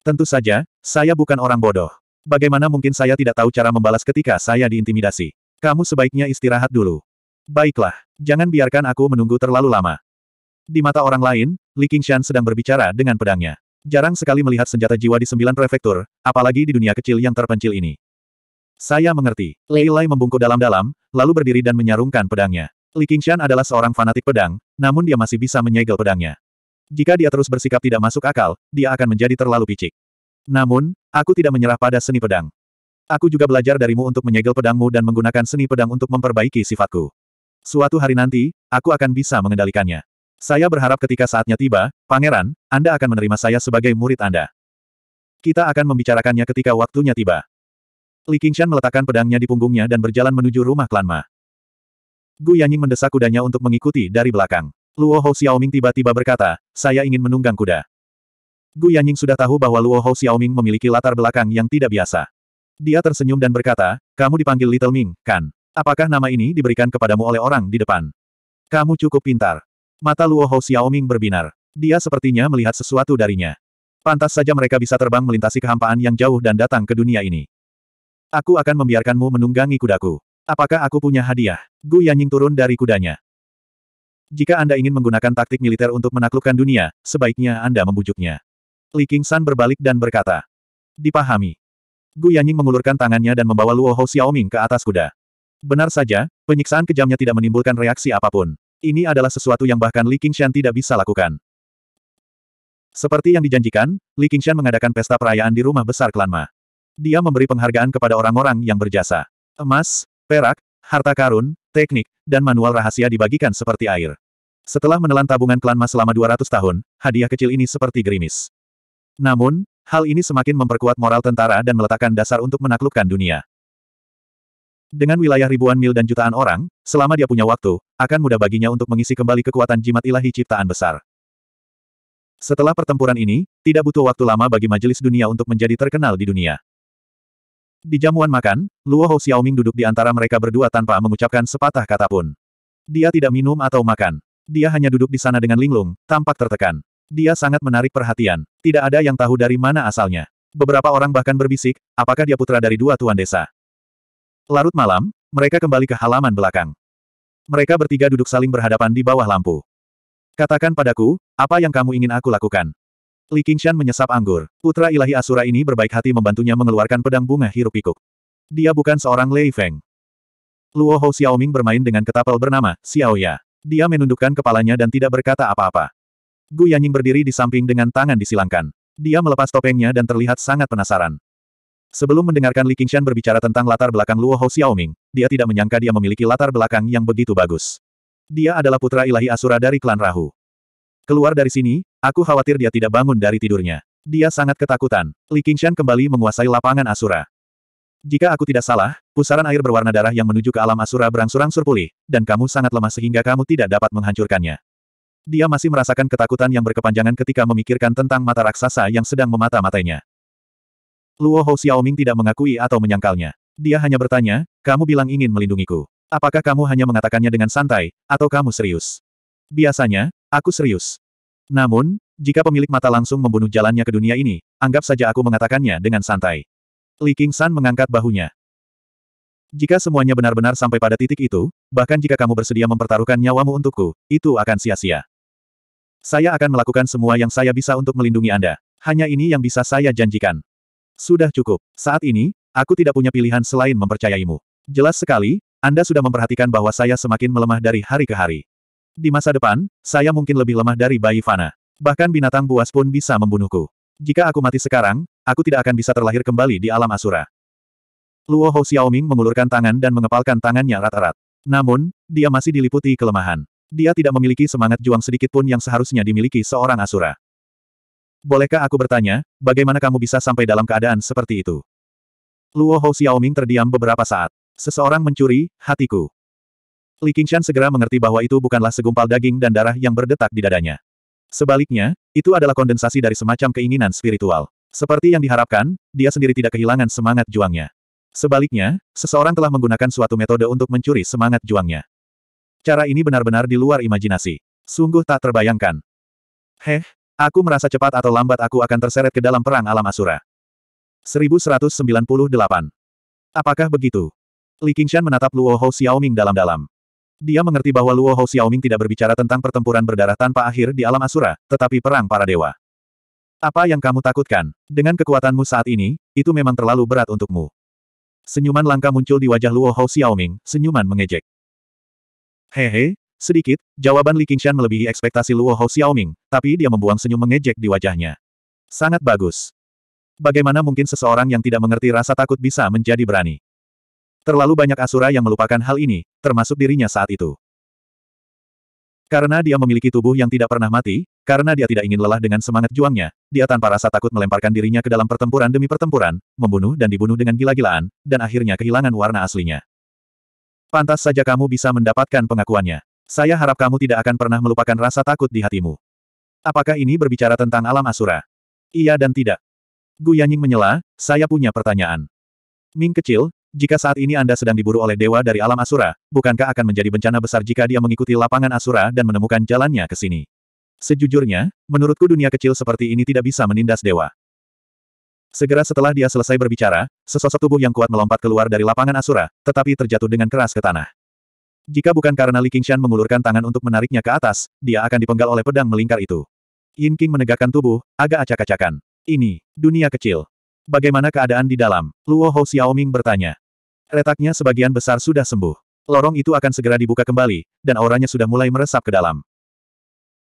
Tentu saja, saya bukan orang bodoh. Bagaimana mungkin saya tidak tahu cara membalas ketika saya diintimidasi? Kamu sebaiknya istirahat dulu. Baiklah, jangan biarkan aku menunggu terlalu lama. Di mata orang lain, Li Qingshan sedang berbicara dengan pedangnya. Jarang sekali melihat senjata jiwa di sembilan prefektur, apalagi di dunia kecil yang terpencil ini. Saya mengerti. Lei Lai membungkuk dalam-dalam, lalu berdiri dan menyarungkan pedangnya. Li Qingshan adalah seorang fanatik pedang, namun dia masih bisa menyegel pedangnya. Jika dia terus bersikap tidak masuk akal, dia akan menjadi terlalu picik. Namun, aku tidak menyerah pada seni pedang. Aku juga belajar darimu untuk menyegel pedangmu dan menggunakan seni pedang untuk memperbaiki sifatku. Suatu hari nanti, aku akan bisa mengendalikannya. Saya berharap ketika saatnya tiba, Pangeran, Anda akan menerima saya sebagai murid Anda. Kita akan membicarakannya ketika waktunya tiba. Li Qingshan meletakkan pedangnya di punggungnya dan berjalan menuju rumah klan Ma. Gu Yanying mendesak kudanya untuk mengikuti dari belakang. Luo Hou Xiaoming tiba-tiba berkata, saya ingin menunggang kuda. Gu Yanying sudah tahu bahwa Luo Hou Xiaoming memiliki latar belakang yang tidak biasa. Dia tersenyum dan berkata, kamu dipanggil Little Ming, kan? Apakah nama ini diberikan kepadamu oleh orang di depan? Kamu cukup pintar. Mata Luo Hou Xiaoming berbinar. Dia sepertinya melihat sesuatu darinya. Pantas saja mereka bisa terbang melintasi kehampaan yang jauh dan datang ke dunia ini. Aku akan membiarkanmu menunggangi kudaku. Apakah aku punya hadiah? Gu Yanying turun dari kudanya. Jika Anda ingin menggunakan taktik militer untuk menaklukkan dunia, sebaiknya Anda membujuknya. Li Qingshan berbalik dan berkata. Dipahami. Gu Yanying mengulurkan tangannya dan membawa Luo Hou Xiaoming ke atas kuda. Benar saja, penyiksaan kejamnya tidak menimbulkan reaksi apapun. Ini adalah sesuatu yang bahkan Li Qingshan tidak bisa lakukan. Seperti yang dijanjikan, Li Qingshan mengadakan pesta perayaan di rumah besar klan Ma. Dia memberi penghargaan kepada orang-orang yang berjasa. Emas, perak, harta karun, teknik, dan manual rahasia dibagikan seperti air. Setelah menelan tabungan klan Ma selama 200 tahun, hadiah kecil ini seperti gerimis. Namun, hal ini semakin memperkuat moral tentara dan meletakkan dasar untuk menaklukkan dunia. Dengan wilayah ribuan mil dan jutaan orang, selama dia punya waktu, akan mudah baginya untuk mengisi kembali kekuatan jimat ilahi ciptaan besar. Setelah pertempuran ini, tidak butuh waktu lama bagi majelis dunia untuk menjadi terkenal di dunia. Di jamuan makan, Luo Hou Xiaoming duduk di antara mereka berdua tanpa mengucapkan sepatah kata pun. Dia tidak minum atau makan. Dia hanya duduk di sana dengan linglung, tampak tertekan. Dia sangat menarik perhatian. Tidak ada yang tahu dari mana asalnya. Beberapa orang bahkan berbisik, apakah dia putra dari dua tuan desa. Larut malam, mereka kembali ke halaman belakang. Mereka bertiga duduk saling berhadapan di bawah lampu. Katakan padaku, apa yang kamu ingin aku lakukan? Li Qingshan menyesap anggur. Putra ilahi Asura ini berbaik hati membantunya mengeluarkan pedang bunga hirup pikuk Dia bukan seorang Lei Feng. Luo Hou Xiaoming bermain dengan ketapel bernama Xiao Ya. Dia menundukkan kepalanya dan tidak berkata apa-apa. Gu Yanying berdiri di samping dengan tangan disilangkan. Dia melepas topengnya dan terlihat sangat penasaran. Sebelum mendengarkan Li Qingshan berbicara tentang latar belakang Luo Hou Xiaoming, dia tidak menyangka dia memiliki latar belakang yang begitu bagus. Dia adalah putra ilahi Asura dari klan Rahu. Keluar dari sini, aku khawatir dia tidak bangun dari tidurnya. Dia sangat ketakutan. Li Qingshan kembali menguasai lapangan Asura. Jika aku tidak salah, pusaran air berwarna darah yang menuju ke alam Asura berangsur-angsur pulih, dan kamu sangat lemah sehingga kamu tidak dapat menghancurkannya. Dia masih merasakan ketakutan yang berkepanjangan ketika memikirkan tentang mata raksasa yang sedang memata-matainya. Luo Hou Xiaoming tidak mengakui atau menyangkalnya. Dia hanya bertanya, kamu bilang ingin melindungiku. Apakah kamu hanya mengatakannya dengan santai, atau kamu serius? Biasanya, aku serius. Namun, jika pemilik mata langsung membunuh jalannya ke dunia ini, anggap saja aku mengatakannya dengan santai. Li King San mengangkat bahunya. Jika semuanya benar-benar sampai pada titik itu, bahkan jika kamu bersedia mempertaruhkan nyawamu untukku, itu akan sia-sia. Saya akan melakukan semua yang saya bisa untuk melindungi Anda. Hanya ini yang bisa saya janjikan. Sudah cukup. Saat ini, aku tidak punya pilihan selain mempercayaimu. Jelas sekali, Anda sudah memperhatikan bahwa saya semakin melemah dari hari ke hari. Di masa depan, saya mungkin lebih lemah dari bayi Fana. Bahkan binatang buas pun bisa membunuhku. Jika aku mati sekarang, aku tidak akan bisa terlahir kembali di alam asura. Luo Hou Xiaoming mengulurkan tangan dan mengepalkan tangannya erat-erat. Namun, dia masih diliputi kelemahan. Dia tidak memiliki semangat juang sedikit pun yang seharusnya dimiliki seorang asura. Bolehkah aku bertanya, bagaimana kamu bisa sampai dalam keadaan seperti itu? Luo Hou Xiaoming terdiam beberapa saat. Seseorang mencuri, hatiku. Li Qingshan segera mengerti bahwa itu bukanlah segumpal daging dan darah yang berdetak di dadanya. Sebaliknya, itu adalah kondensasi dari semacam keinginan spiritual. Seperti yang diharapkan, dia sendiri tidak kehilangan semangat juangnya. Sebaliknya, seseorang telah menggunakan suatu metode untuk mencuri semangat juangnya. Cara ini benar-benar di luar imajinasi. Sungguh tak terbayangkan. Heh, Aku merasa cepat atau lambat aku akan terseret ke dalam perang alam asura. 1198. Apakah begitu? Li Qingshan menatap Luo Hou Xiaoming dalam-dalam. Dia mengerti bahwa Luo Hou Xiaoming tidak berbicara tentang pertempuran berdarah tanpa akhir di alam asura, tetapi perang para dewa. Apa yang kamu takutkan? Dengan kekuatanmu saat ini, itu memang terlalu berat untukmu. Senyuman langka muncul di wajah Luo Hou Xiaoming, senyuman mengejek. Hehe, Sedikit, jawaban Li Qingshan melebihi ekspektasi Luo Hou Xiaoming, tapi dia membuang senyum mengejek di wajahnya. Sangat bagus. Bagaimana mungkin seseorang yang tidak mengerti rasa takut bisa menjadi berani? Terlalu banyak Asura yang melupakan hal ini, termasuk dirinya saat itu. Karena dia memiliki tubuh yang tidak pernah mati, karena dia tidak ingin lelah dengan semangat juangnya, dia tanpa rasa takut melemparkan dirinya ke dalam pertempuran demi pertempuran, membunuh dan dibunuh dengan gila-gilaan, dan akhirnya kehilangan warna aslinya. Pantas saja kamu bisa mendapatkan pengakuannya. Saya harap kamu tidak akan pernah melupakan rasa takut di hatimu. Apakah ini berbicara tentang alam asura? Iya dan tidak. Gu Yanying menyela, saya punya pertanyaan. Ming kecil, jika saat ini Anda sedang diburu oleh dewa dari alam asura, bukankah akan menjadi bencana besar jika dia mengikuti lapangan asura dan menemukan jalannya ke sini? Sejujurnya, menurutku dunia kecil seperti ini tidak bisa menindas dewa. Segera setelah dia selesai berbicara, sesosok tubuh yang kuat melompat keluar dari lapangan asura, tetapi terjatuh dengan keras ke tanah. Jika bukan karena Li Qingshan mengulurkan tangan untuk menariknya ke atas, dia akan dipenggal oleh pedang melingkar itu. Yin King menegakkan tubuh, agak acak-acakan. Ini, dunia kecil. Bagaimana keadaan di dalam? Luo Hou Xiaoming bertanya. Retaknya sebagian besar sudah sembuh. Lorong itu akan segera dibuka kembali, dan auranya sudah mulai meresap ke dalam.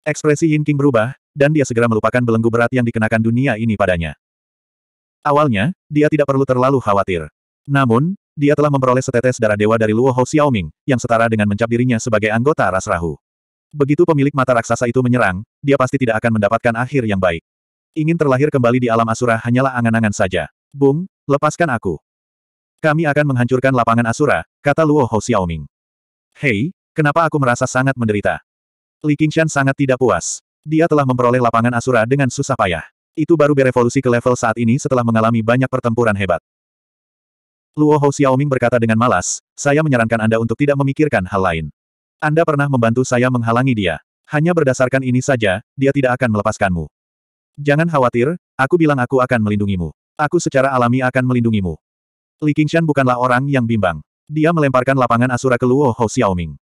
Ekspresi Yin King berubah, dan dia segera melupakan belenggu berat yang dikenakan dunia ini padanya. Awalnya, dia tidak perlu terlalu khawatir. Namun, dia telah memperoleh setetes darah dewa dari Luo Hou Xiaoming, yang setara dengan mencap dirinya sebagai anggota ras Rahu. Begitu pemilik mata raksasa itu menyerang, dia pasti tidak akan mendapatkan akhir yang baik. Ingin terlahir kembali di alam Asura hanyalah angan-angan saja. Bung, lepaskan aku. Kami akan menghancurkan lapangan Asura, kata Luo Hou Xiaoming. Hei, kenapa aku merasa sangat menderita? Li Qingshan sangat tidak puas. Dia telah memperoleh lapangan Asura dengan susah payah. Itu baru berevolusi ke level saat ini setelah mengalami banyak pertempuran hebat. Luo Hou Xiaoming berkata dengan malas, saya menyarankan Anda untuk tidak memikirkan hal lain. Anda pernah membantu saya menghalangi dia. Hanya berdasarkan ini saja, dia tidak akan melepaskanmu. Jangan khawatir, aku bilang aku akan melindungimu. Aku secara alami akan melindungimu. Li Qingshan bukanlah orang yang bimbang. Dia melemparkan lapangan Asura ke Luo Hou Xiaoming.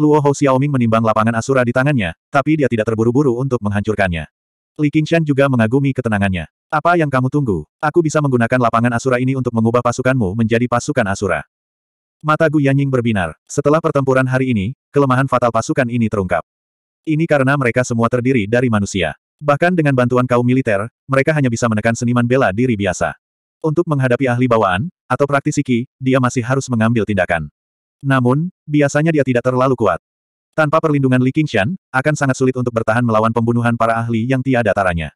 Luo Hou Xiaoming menimbang lapangan Asura di tangannya, tapi dia tidak terburu-buru untuk menghancurkannya. Li Qingshan juga mengagumi ketenangannya. Apa yang kamu tunggu? Aku bisa menggunakan lapangan Asura ini untuk mengubah pasukanmu menjadi pasukan Asura. Mata Gu Yanying berbinar. Setelah pertempuran hari ini, kelemahan fatal pasukan ini terungkap. Ini karena mereka semua terdiri dari manusia. Bahkan dengan bantuan kaum militer, mereka hanya bisa menekan seniman bela diri biasa. Untuk menghadapi ahli bawaan, atau praktisi Qi, dia masih harus mengambil tindakan. Namun, biasanya dia tidak terlalu kuat. Tanpa perlindungan Li Qingshan, akan sangat sulit untuk bertahan melawan pembunuhan para ahli yang tiada taranya.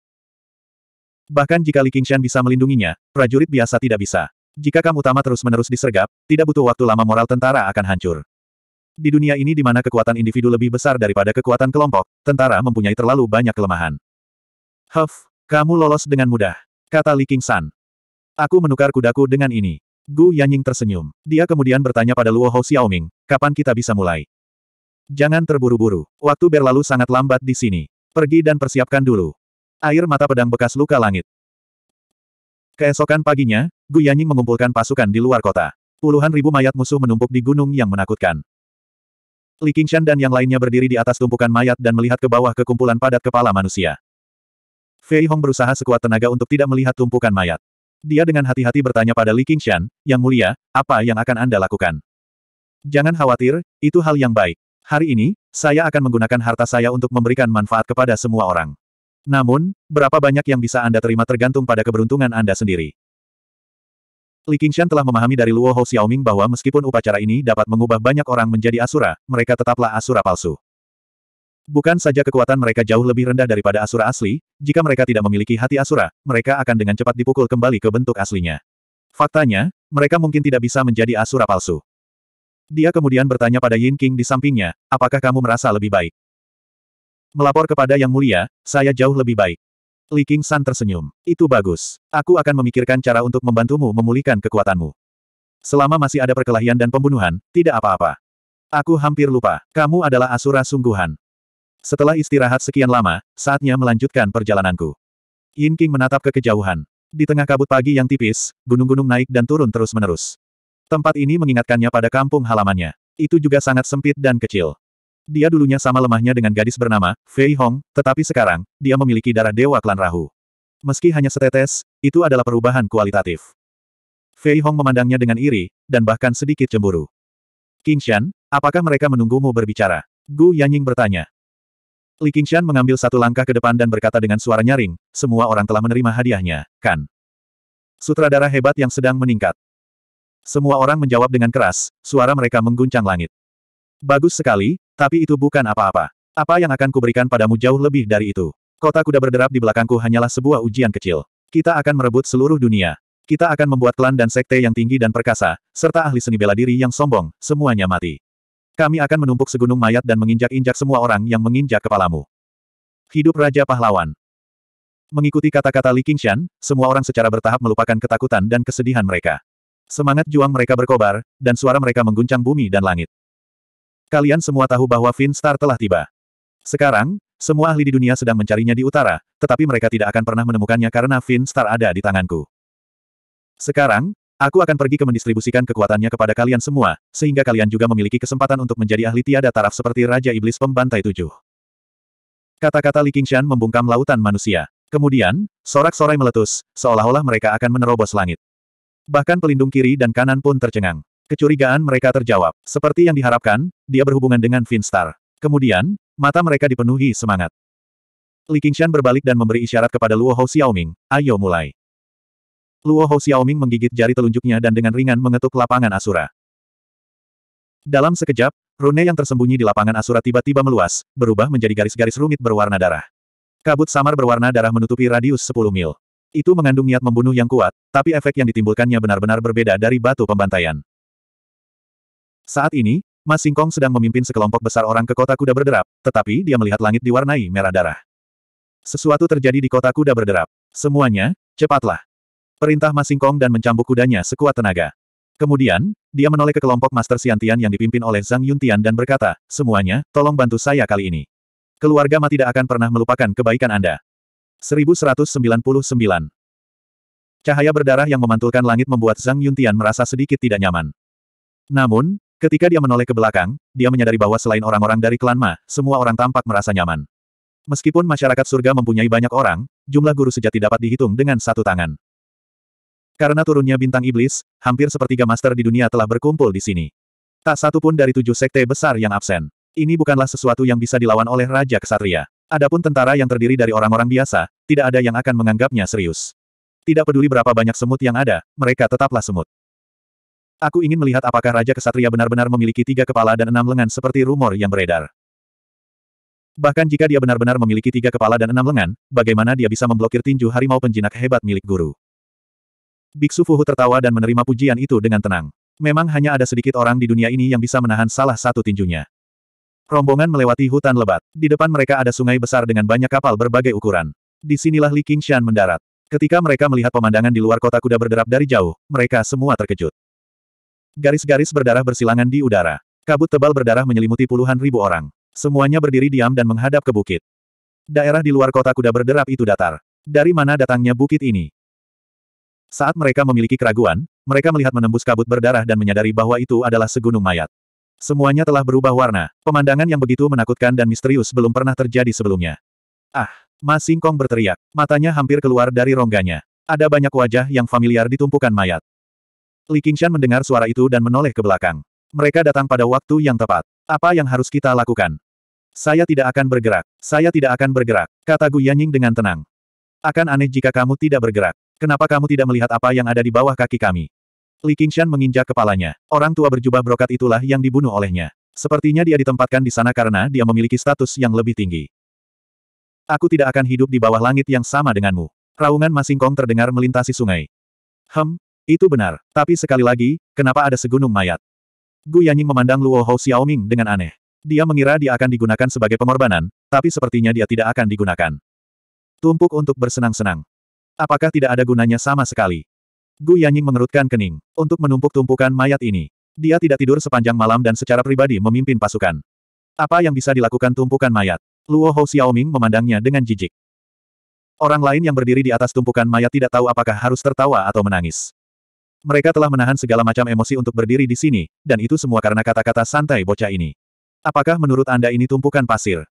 Bahkan jika Li Qingshan bisa melindunginya, prajurit biasa tidak bisa. Jika kamu utama terus-menerus disergap, tidak butuh waktu lama moral tentara akan hancur. Di dunia ini di mana kekuatan individu lebih besar daripada kekuatan kelompok, tentara mempunyai terlalu banyak kelemahan. Huff, kamu lolos dengan mudah, kata Li Qingshan. Aku menukar kudaku dengan ini. Gu Yanying tersenyum. Dia kemudian bertanya pada Luo Hou Xiaoming, kapan kita bisa mulai? Jangan terburu-buru. Waktu berlalu sangat lambat di sini. Pergi dan persiapkan dulu. Air mata pedang bekas luka langit. Keesokan paginya, Gu Yanying mengumpulkan pasukan di luar kota. Puluhan ribu mayat musuh menumpuk di gunung yang menakutkan. Li Qingshan dan yang lainnya berdiri di atas tumpukan mayat dan melihat ke bawah ke kumpulan padat kepala manusia. Fei Hong berusaha sekuat tenaga untuk tidak melihat tumpukan mayat. Dia dengan hati-hati bertanya pada Li Qingshan, Yang mulia, apa yang akan Anda lakukan? Jangan khawatir, itu hal yang baik. Hari ini, saya akan menggunakan harta saya untuk memberikan manfaat kepada semua orang. Namun, berapa banyak yang bisa Anda terima tergantung pada keberuntungan Anda sendiri. Li Qingshan telah memahami dari Luo Hou Xiaoming bahwa meskipun upacara ini dapat mengubah banyak orang menjadi asura, mereka tetaplah asura palsu. Bukan saja kekuatan mereka jauh lebih rendah daripada asura asli, jika mereka tidak memiliki hati asura, mereka akan dengan cepat dipukul kembali ke bentuk aslinya. Faktanya, mereka mungkin tidak bisa menjadi asura palsu. Dia kemudian bertanya pada Yin King di sampingnya, apakah kamu merasa lebih baik? Melapor kepada Yang Mulia, saya jauh lebih baik. Li King San tersenyum. Itu bagus. Aku akan memikirkan cara untuk membantumu memulihkan kekuatanmu. Selama masih ada perkelahian dan pembunuhan, tidak apa-apa. Aku hampir lupa, kamu adalah Asura sungguhan. Setelah istirahat sekian lama, saatnya melanjutkan perjalananku. Yin King menatap ke kejauhan. Di tengah kabut pagi yang tipis, gunung-gunung naik dan turun terus-menerus. Tempat ini mengingatkannya pada kampung halamannya. Itu juga sangat sempit dan kecil. Dia dulunya sama lemahnya dengan gadis bernama Fei Hong, tetapi sekarang, dia memiliki darah dewa klan Rahu. Meski hanya setetes, itu adalah perubahan kualitatif. Fei Hong memandangnya dengan iri, dan bahkan sedikit cemburu. Qingshan, apakah mereka menunggumu berbicara? Gu Yanying bertanya. Li Qingshan mengambil satu langkah ke depan dan berkata dengan suara nyaring, semua orang telah menerima hadiahnya, kan? Sutradara hebat yang sedang meningkat. Semua orang menjawab dengan keras, suara mereka mengguncang langit. Bagus sekali, tapi itu bukan apa-apa. Apa yang akan kuberikan padamu jauh lebih dari itu. Kota kuda berderap di belakangku hanyalah sebuah ujian kecil. Kita akan merebut seluruh dunia. Kita akan membuat klan dan sekte yang tinggi dan perkasa, serta ahli seni bela diri yang sombong, semuanya mati. Kami akan menumpuk segunung mayat dan menginjak-injak semua orang yang menginjak kepalamu. Hidup Raja Pahlawan. Mengikuti kata-kata Li Qingshan, semua orang secara bertahap melupakan ketakutan dan kesedihan mereka. Semangat juang mereka berkobar, dan suara mereka mengguncang bumi dan langit. Kalian semua tahu bahwa Finstar telah tiba. Sekarang, semua ahli di dunia sedang mencarinya di utara, tetapi mereka tidak akan pernah menemukannya karena Finstar ada di tanganku. Sekarang, aku akan pergi ke mendistribusikan kekuatannya kepada kalian semua, sehingga kalian juga memiliki kesempatan untuk menjadi ahli tiada taraf seperti Raja Iblis Pembantai Tujuh. Kata-kata Li Qingshan membungkam lautan manusia. Kemudian, sorak-sorai meletus, seolah-olah mereka akan menerobos langit. Bahkan pelindung kiri dan kanan pun tercengang. Kecurigaan mereka terjawab. Seperti yang diharapkan, dia berhubungan dengan Finstar. Kemudian, mata mereka dipenuhi semangat. Li Qingshan berbalik dan memberi isyarat kepada Luo Hou Xiaoming, ayo mulai. Luo Hou Xiaoming menggigit jari telunjuknya dan dengan ringan mengetuk lapangan Asura. Dalam sekejap, rune yang tersembunyi di lapangan Asura tiba-tiba meluas, berubah menjadi garis-garis rumit berwarna darah. Kabut samar berwarna darah menutupi radius 10 mil. Itu mengandung niat membunuh yang kuat, tapi efek yang ditimbulkannya benar-benar berbeda dari batu pembantaian. Saat ini, Mas Singkong sedang memimpin sekelompok besar orang ke kota kuda berderap, tetapi dia melihat langit diwarnai merah darah. Sesuatu terjadi di kota kuda berderap. Semuanya, cepatlah. Perintah Mas Singkong dan mencambuk kudanya sekuat tenaga. Kemudian, dia menoleh ke kelompok Master Siantian yang dipimpin oleh Zhang Yuntian dan berkata, semuanya, tolong bantu saya kali ini. Keluarga Ma tidak akan pernah melupakan kebaikan Anda. 1199. Cahaya berdarah yang memantulkan langit membuat Zhang Yuntian merasa sedikit tidak nyaman. Namun, ketika dia menoleh ke belakang, dia menyadari bahwa selain orang-orang dari klan Ma, semua orang tampak merasa nyaman. Meskipun masyarakat surga mempunyai banyak orang, jumlah guru sejati dapat dihitung dengan satu tangan. Karena turunnya bintang iblis, hampir sepertiga master di dunia telah berkumpul di sini. Tak satu pun dari tujuh sekte besar yang absen. Ini bukanlah sesuatu yang bisa dilawan oleh Raja Kesatria. Adapun tentara yang terdiri dari orang-orang biasa, tidak ada yang akan menganggapnya serius. Tidak peduli berapa banyak semut yang ada, mereka tetaplah semut. Aku ingin melihat apakah Raja Kesatria benar-benar memiliki tiga kepala dan enam lengan seperti rumor yang beredar. Bahkan jika dia benar-benar memiliki tiga kepala dan enam lengan, bagaimana dia bisa memblokir tinju harimau penjinak hebat milik guru? Biksu Fuhu tertawa dan menerima pujian itu dengan tenang. Memang hanya ada sedikit orang di dunia ini yang bisa menahan salah satu tinjunya. Rombongan melewati hutan lebat. Di depan mereka ada sungai besar dengan banyak kapal berbagai ukuran. Di sinilah Li Qingshan mendarat. Ketika mereka melihat pemandangan di luar kota kuda berderap dari jauh, mereka semua terkejut. Garis-garis berdarah bersilangan di udara. Kabut tebal berdarah menyelimuti puluhan ribu orang. Semuanya berdiri diam dan menghadap ke bukit. Daerah di luar kota kuda berderap itu datar. Dari mana datangnya bukit ini? Saat mereka memiliki keraguan, mereka melihat menembus kabut berdarah dan menyadari bahwa itu adalah segunung mayat. Semuanya telah berubah warna, pemandangan yang begitu menakutkan dan misterius belum pernah terjadi sebelumnya. Ah! Ma Singkong berteriak, matanya hampir keluar dari rongganya. Ada banyak wajah yang familiar di tumpukan mayat. Li Qingshan mendengar suara itu dan menoleh ke belakang. Mereka datang pada waktu yang tepat. Apa yang harus kita lakukan? Saya tidak akan bergerak. Saya tidak akan bergerak, kata Gu Yanying dengan tenang. Akan aneh jika kamu tidak bergerak. Kenapa kamu tidak melihat apa yang ada di bawah kaki kami? Li Qingshan menginjak kepalanya. Orang tua berjubah brokat itulah yang dibunuh olehnya. Sepertinya dia ditempatkan di sana karena dia memiliki status yang lebih tinggi. Aku tidak akan hidup di bawah langit yang sama denganmu. Raungan Masingkong terdengar melintasi sungai. Hem, itu benar. Tapi sekali lagi, kenapa ada segunung mayat? Gu Yanying memandang Luo Hou Xiaoming dengan aneh. Dia mengira dia akan digunakan sebagai pengorbanan, tapi sepertinya dia tidak akan digunakan. Tumpuk untuk bersenang-senang. Apakah tidak ada gunanya sama sekali? Gu Yanying mengerutkan kening, untuk menumpuk tumpukan mayat ini. Dia tidak tidur sepanjang malam dan secara pribadi memimpin pasukan. Apa yang bisa dilakukan tumpukan mayat? Luo Hou Xiaoming memandangnya dengan jijik. Orang lain yang berdiri di atas tumpukan mayat tidak tahu apakah harus tertawa atau menangis. Mereka telah menahan segala macam emosi untuk berdiri di sini, dan itu semua karena kata-kata santai bocah ini. Apakah menurut Anda ini tumpukan pasir?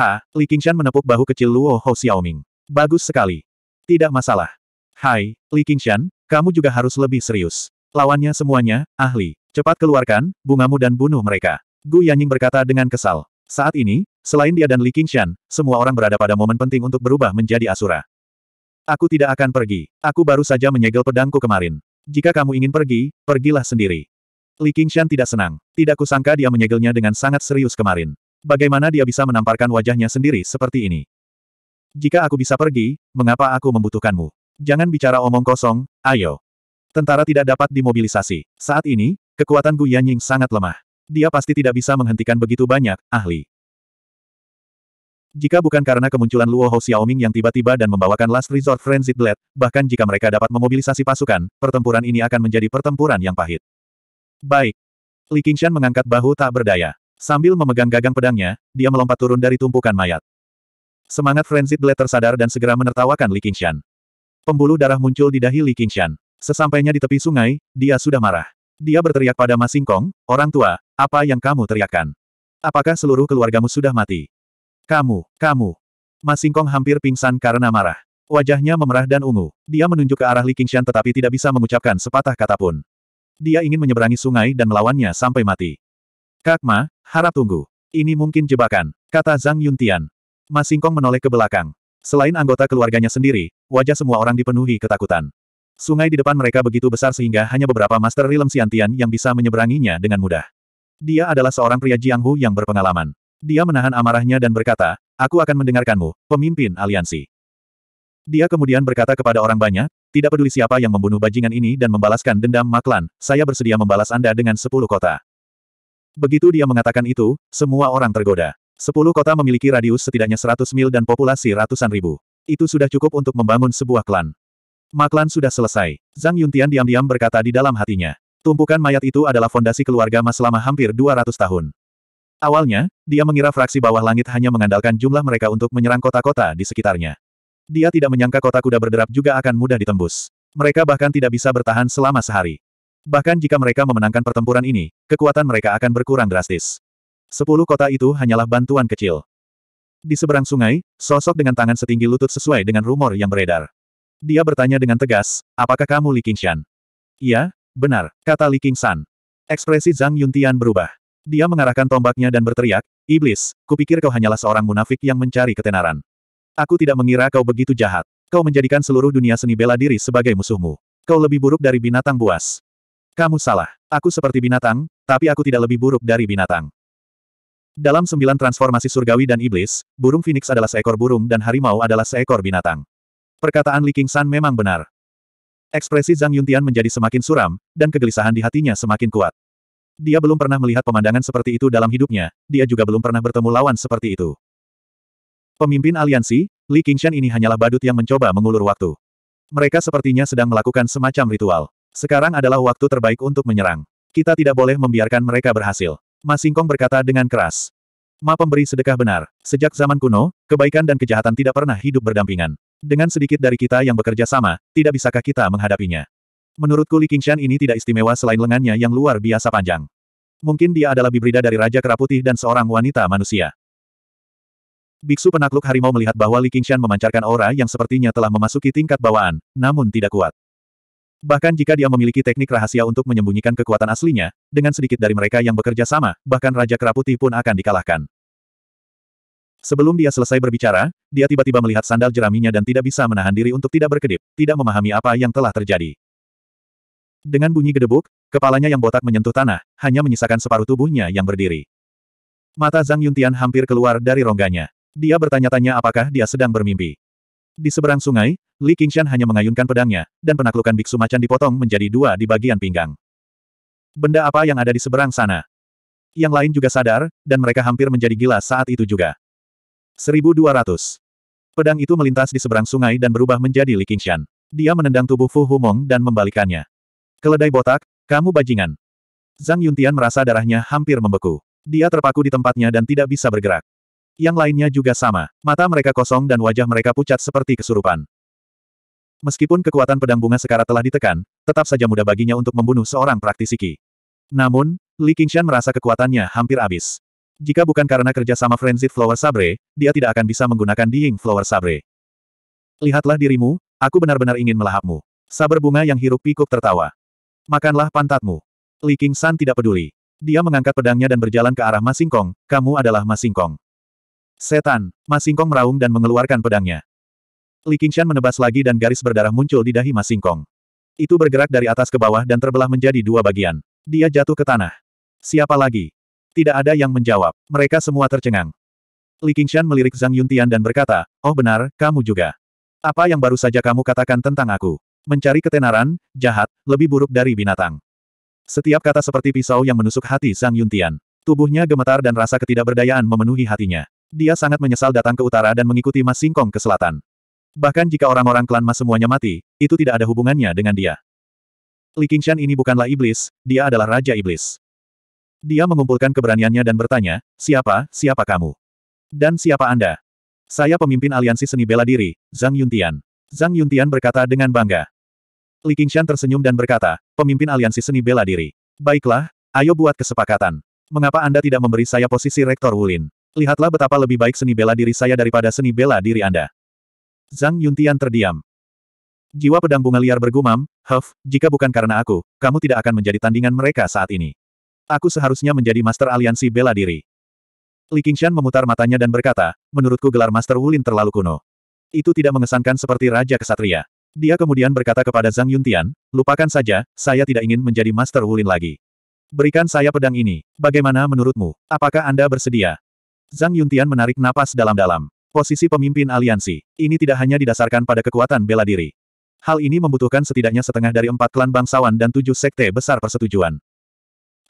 Ha, Li Qingshan menepuk bahu kecil Luo Hou Xiaoming. Bagus sekali. Tidak masalah. Hai, Li Qingshan, kamu juga harus lebih serius. Lawannya semuanya, ahli. Cepat keluarkan, bungamu dan bunuh mereka. Gu Yanying berkata dengan kesal. Saat ini, selain dia dan Li Qingshan, semua orang berada pada momen penting untuk berubah menjadi Asura. Aku tidak akan pergi. Aku baru saja menyegel pedangku kemarin. Jika kamu ingin pergi, pergilah sendiri. Li Qingshan tidak senang. Tidak kusangka dia menyegelnya dengan sangat serius kemarin. Bagaimana dia bisa menamparkan wajahnya sendiri seperti ini? Jika aku bisa pergi, mengapa aku membutuhkanmu? Jangan bicara omong kosong, ayo. Tentara tidak dapat dimobilisasi. Saat ini, kekuatan Gu Yanying sangat lemah. Dia pasti tidak bisa menghentikan begitu banyak, ahli. Jika bukan karena kemunculan Luo Hou Xiaoming yang tiba-tiba dan membawakan Last Resort Frenzied Blade, bahkan jika mereka dapat memobilisasi pasukan, pertempuran ini akan menjadi pertempuran yang pahit. Baik. Li Qingshan mengangkat bahu tak berdaya. Sambil memegang gagang pedangnya, dia melompat turun dari tumpukan mayat. Semangat Frenzied Blade tersadar dan segera menertawakan Li Qingshan. Pembuluh darah muncul di dahi Li Qingshan. Sesampainya di tepi sungai, dia sudah marah. Dia berteriak pada Ma Singkong, orang tua, apa yang kamu teriakkan? Apakah seluruh keluargamu sudah mati? Kamu, kamu. Ma Singkong hampir pingsan karena marah. Wajahnya memerah dan ungu. Dia menunjuk ke arah Li Qingshan tetapi tidak bisa mengucapkan sepatah kata pun. Dia ingin menyeberangi sungai dan melawannya sampai mati. Kak Ma, harap tunggu. Ini mungkin jebakan, kata Zhang Yuntian. Ma Singkong menoleh ke belakang. Selain anggota keluarganya sendiri, Wajah semua orang dipenuhi ketakutan. Sungai di depan mereka begitu besar sehingga hanya beberapa Master rilem siantian yang bisa menyeberanginya dengan mudah. Dia adalah seorang pria Jianghu yang berpengalaman. Dia menahan amarahnya dan berkata, Aku akan mendengarkanmu, pemimpin aliansi. Dia kemudian berkata kepada orang banyak, tidak peduli siapa yang membunuh bajingan ini dan membalaskan dendam Maklan, saya bersedia membalas Anda dengan sepuluh kota. Begitu dia mengatakan itu, semua orang tergoda. Sepuluh kota memiliki radius setidaknya seratus mil dan populasi ratusan ribu. Itu sudah cukup untuk membangun sebuah klan. Maklan sudah selesai. Zhang Yuntian diam-diam berkata di dalam hatinya. Tumpukan mayat itu adalah fondasi keluarga Mas selama hampir 200 tahun. Awalnya, dia mengira fraksi bawah langit hanya mengandalkan jumlah mereka untuk menyerang kota-kota di sekitarnya. Dia tidak menyangka kota kuda berderap juga akan mudah ditembus. Mereka bahkan tidak bisa bertahan selama sehari. Bahkan jika mereka memenangkan pertempuran ini, kekuatan mereka akan berkurang drastis. Sepuluh kota itu hanyalah bantuan kecil. Di seberang sungai, sosok dengan tangan setinggi lutut sesuai dengan rumor yang beredar. Dia bertanya dengan tegas, apakah kamu Li Qingshan? Iya, benar, kata Li Qingshan. Ekspresi Zhang Yuntian berubah. Dia mengarahkan tombaknya dan berteriak, Iblis, kupikir kau hanyalah seorang munafik yang mencari ketenaran. Aku tidak mengira kau begitu jahat. Kau menjadikan seluruh dunia seni bela diri sebagai musuhmu. Kau lebih buruk dari binatang buas. Kamu salah. Aku seperti binatang, tapi aku tidak lebih buruk dari binatang. Dalam sembilan transformasi surgawi dan iblis, burung phoenix adalah seekor burung dan harimau adalah seekor binatang. Perkataan Li Qingshan memang benar. Ekspresi Zhang Yuntian menjadi semakin suram, dan kegelisahan di hatinya semakin kuat. Dia belum pernah melihat pemandangan seperti itu dalam hidupnya, dia juga belum pernah bertemu lawan seperti itu. Pemimpin aliansi, Li Qingshan ini hanyalah badut yang mencoba mengulur waktu. Mereka sepertinya sedang melakukan semacam ritual. Sekarang adalah waktu terbaik untuk menyerang. Kita tidak boleh membiarkan mereka berhasil. Masingkong berkata dengan keras. Ma pemberi sedekah benar. Sejak zaman kuno, kebaikan dan kejahatan tidak pernah hidup berdampingan. Dengan sedikit dari kita yang bekerja sama, tidak bisakah kita menghadapinya? Menurutku Li Qingshan ini tidak istimewa selain lengannya yang luar biasa panjang. Mungkin dia adalah bibrida dari Raja Keraputih dan seorang wanita manusia. Biksu penakluk harimau melihat bahwa Li Qingshan memancarkan aura yang sepertinya telah memasuki tingkat bawaan, namun tidak kuat. Bahkan jika dia memiliki teknik rahasia untuk menyembunyikan kekuatan aslinya, dengan sedikit dari mereka yang bekerja sama, bahkan Raja Keraputi pun akan dikalahkan. Sebelum dia selesai berbicara, dia tiba-tiba melihat sandal jeraminya dan tidak bisa menahan diri untuk tidak berkedip, tidak memahami apa yang telah terjadi. Dengan bunyi gedebuk, kepalanya yang botak menyentuh tanah, hanya menyisakan separuh tubuhnya yang berdiri. Mata Zhang Yuntian hampir keluar dari rongganya. Dia bertanya-tanya apakah dia sedang bermimpi. Di seberang sungai, Li Qingshan hanya mengayunkan pedangnya, dan penaklukan biksu macan dipotong menjadi dua di bagian pinggang. Benda apa yang ada di seberang sana? Yang lain juga sadar, dan mereka hampir menjadi gila saat itu juga. 1200. Pedang itu melintas di seberang sungai dan berubah menjadi Li Qingshan. Dia menendang tubuh Fu Humong dan membalikannya. Keledai botak, kamu bajingan. Zhang Yuntian merasa darahnya hampir membeku. Dia terpaku di tempatnya dan tidak bisa bergerak. Yang lainnya juga sama. Mata mereka kosong dan wajah mereka pucat seperti kesurupan. Meskipun kekuatan pedang bunga sekarat telah ditekan, tetap saja mudah baginya untuk membunuh seorang praktisi Qi. Namun, Li Qingshan merasa kekuatannya hampir habis. Jika bukan karena kerja sama Frenzied Flower Sabre, dia tidak akan bisa menggunakan Dying Flower Sabre. Lihatlah dirimu, aku benar-benar ingin melahapmu. Saber bunga yang hirup pikuk tertawa. Makanlah pantatmu. Li Qingshan tidak peduli. Dia mengangkat pedangnya dan berjalan ke arah Masingkong, kamu adalah Masingkong. Setan, Masingkong meraung dan mengeluarkan pedangnya. Li Qingshan menebas lagi dan garis berdarah muncul di dahi Masingkong. Itu bergerak dari atas ke bawah dan terbelah menjadi dua bagian. Dia jatuh ke tanah. Siapa lagi? Tidak ada yang menjawab. Mereka semua tercengang. Li Qingshan melirik Zhang Yuntian dan berkata, Oh benar, kamu juga. Apa yang baru saja kamu katakan tentang aku? Mencari ketenaran, jahat, lebih buruk dari binatang. Setiap kata seperti pisau yang menusuk hati Zhang Yuntian. Tubuhnya gemetar dan rasa ketidakberdayaan memenuhi hatinya. Dia sangat menyesal datang ke utara dan mengikuti Mas Singkong ke selatan. Bahkan jika orang-orang klan Mas semuanya mati, itu tidak ada hubungannya dengan dia. Li Qingshan ini bukanlah iblis, dia adalah Raja Iblis. Dia mengumpulkan keberaniannya dan bertanya, siapa, siapa kamu? Dan siapa Anda? Saya pemimpin aliansi seni bela diri, Zhang Yuntian. Zhang Yuntian berkata dengan bangga. Li Qingshan tersenyum dan berkata, pemimpin aliansi seni bela diri. Baiklah, ayo buat kesepakatan. Mengapa Anda tidak memberi saya posisi Rektor Wulin? Lihatlah betapa lebih baik seni bela diri saya daripada seni bela diri Anda. Zhang Yuntian terdiam. Jiwa pedang bunga liar bergumam, Huff, jika bukan karena aku, kamu tidak akan menjadi tandingan mereka saat ini. Aku seharusnya menjadi master aliansi bela diri. Li Qingshan memutar matanya dan berkata, menurutku gelar master Wulin terlalu kuno. Itu tidak mengesankan seperti Raja Kesatria. Dia kemudian berkata kepada Zhang Yuntian, lupakan saja, saya tidak ingin menjadi master Wulin lagi. Berikan saya pedang ini, bagaimana menurutmu, apakah Anda bersedia? Zhang Yuntian menarik napas dalam-dalam. Posisi pemimpin aliansi. Ini tidak hanya didasarkan pada kekuatan bela diri. Hal ini membutuhkan setidaknya setengah dari empat klan bangsawan dan tujuh sekte besar persetujuan.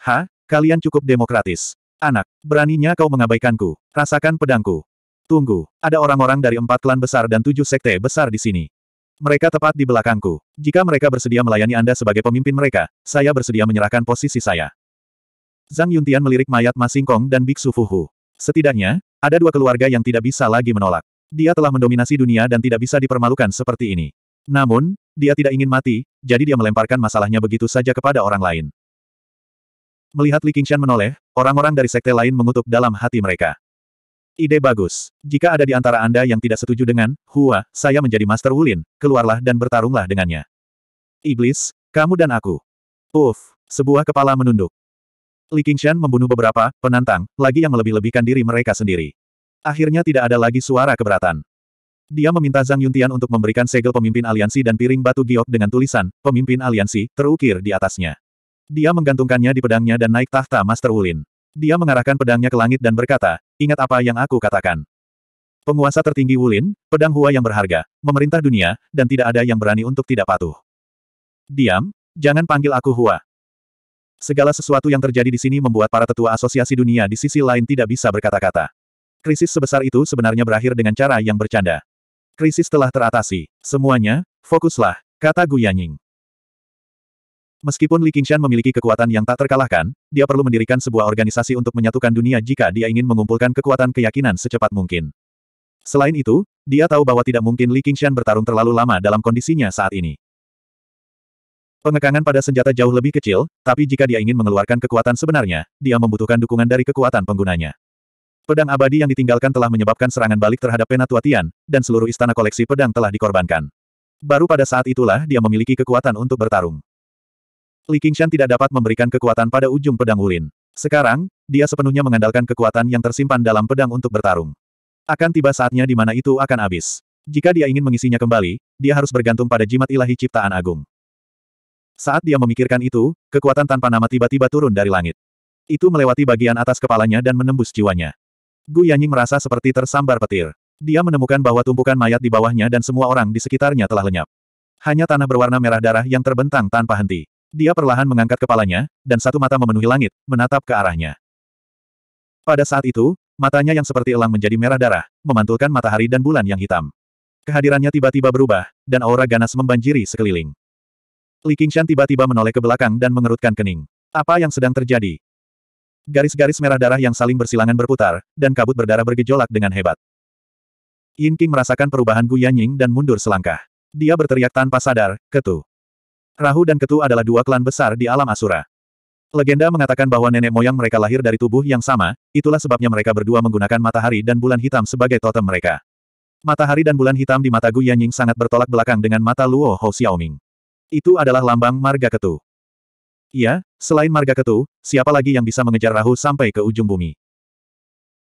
Ha, kalian cukup demokratis. Anak, beraninya kau mengabaikanku. Rasakan pedangku. Tunggu, ada orang-orang dari empat klan besar dan tujuh sekte besar di sini. Mereka tepat di belakangku. Jika mereka bersedia melayani Anda sebagai pemimpin mereka, saya bersedia menyerahkan posisi saya. Zhang Yuntian melirik mayat Masingkong dan Biksu Fuhu. Setidaknya, ada dua keluarga yang tidak bisa lagi menolak. Dia telah mendominasi dunia dan tidak bisa dipermalukan seperti ini. Namun, dia tidak ingin mati, jadi dia melemparkan masalahnya begitu saja kepada orang lain. Melihat Li Qingshan menoleh, orang-orang dari sekte lain mengutuk dalam hati mereka. Ide bagus. Jika ada di antara Anda yang tidak setuju dengan, Hua, saya menjadi Master Wulin, keluarlah dan bertarunglah dengannya. Iblis, kamu dan aku. Uf, sebuah kepala menunduk. Li Qingshan membunuh beberapa penantang, lagi yang melebih-lebihkan diri mereka sendiri. Akhirnya tidak ada lagi suara keberatan. Dia meminta Zhang Yuntian untuk memberikan segel pemimpin aliansi dan piring batu giok dengan tulisan, pemimpin aliansi, terukir di atasnya. Dia menggantungkannya di pedangnya dan naik tahta Master Wulin. Dia mengarahkan pedangnya ke langit dan berkata, ingat apa yang aku katakan. Penguasa tertinggi Wulin, pedang Hua yang berharga, memerintah dunia, dan tidak ada yang berani untuk tidak patuh. Diam, jangan panggil aku Hua. Segala sesuatu yang terjadi di sini membuat para tetua asosiasi dunia di sisi lain tidak bisa berkata-kata. Krisis sebesar itu sebenarnya berakhir dengan cara yang bercanda. Krisis telah teratasi. Semuanya, fokuslah, kata Gu Yanying. Meskipun Li Qingshan memiliki kekuatan yang tak terkalahkan, dia perlu mendirikan sebuah organisasi untuk menyatukan dunia jika dia ingin mengumpulkan kekuatan keyakinan secepat mungkin. Selain itu, dia tahu bahwa tidak mungkin Li Qingshan bertarung terlalu lama dalam kondisinya saat ini. Pengekangan pada senjata jauh lebih kecil, tapi jika dia ingin mengeluarkan kekuatan sebenarnya, dia membutuhkan dukungan dari kekuatan penggunanya. Pedang abadi yang ditinggalkan telah menyebabkan serangan balik terhadap Penatua Tian, dan seluruh istana koleksi pedang telah dikorbankan. Baru pada saat itulah dia memiliki kekuatan untuk bertarung. Li Qingshan tidak dapat memberikan kekuatan pada ujung pedang Wulin. Sekarang, dia sepenuhnya mengandalkan kekuatan yang tersimpan dalam pedang untuk bertarung. Akan tiba saatnya di mana itu akan habis. Jika dia ingin mengisinya kembali, dia harus bergantung pada jimat ilahi ciptaan agung. Saat dia memikirkan itu, kekuatan tanpa nama tiba-tiba turun dari langit. Itu melewati bagian atas kepalanya dan menembus jiwanya. Gu Yanying merasa seperti tersambar petir. Dia menemukan bahwa tumpukan mayat di bawahnya dan semua orang di sekitarnya telah lenyap. Hanya tanah berwarna merah darah yang terbentang tanpa henti. Dia perlahan mengangkat kepalanya, dan satu mata memenuhi langit, menatap ke arahnya. Pada saat itu, matanya yang seperti elang menjadi merah darah, memantulkan matahari dan bulan yang hitam. Kehadirannya tiba-tiba berubah, dan aura ganas membanjiri sekeliling. Li Qingshan tiba-tiba menoleh ke belakang dan mengerutkan kening. Apa yang sedang terjadi? Garis-garis merah darah yang saling bersilangan berputar, dan kabut berdarah bergejolak dengan hebat. Yin King merasakan perubahan Gu Yanying dan mundur selangkah. Dia berteriak tanpa sadar, Ketu. Rahu dan Ketu adalah dua klan besar di alam Asura. Legenda mengatakan bahwa nenek moyang mereka lahir dari tubuh yang sama, itulah sebabnya mereka berdua menggunakan matahari dan bulan hitam sebagai totem mereka. Matahari dan bulan hitam di mata Gu Yanying sangat bertolak belakang dengan mata Luo Hou Xiaoming. Itu adalah lambang marga ketu. Ya, selain marga ketu, siapa lagi yang bisa mengejar Rahu sampai ke ujung bumi?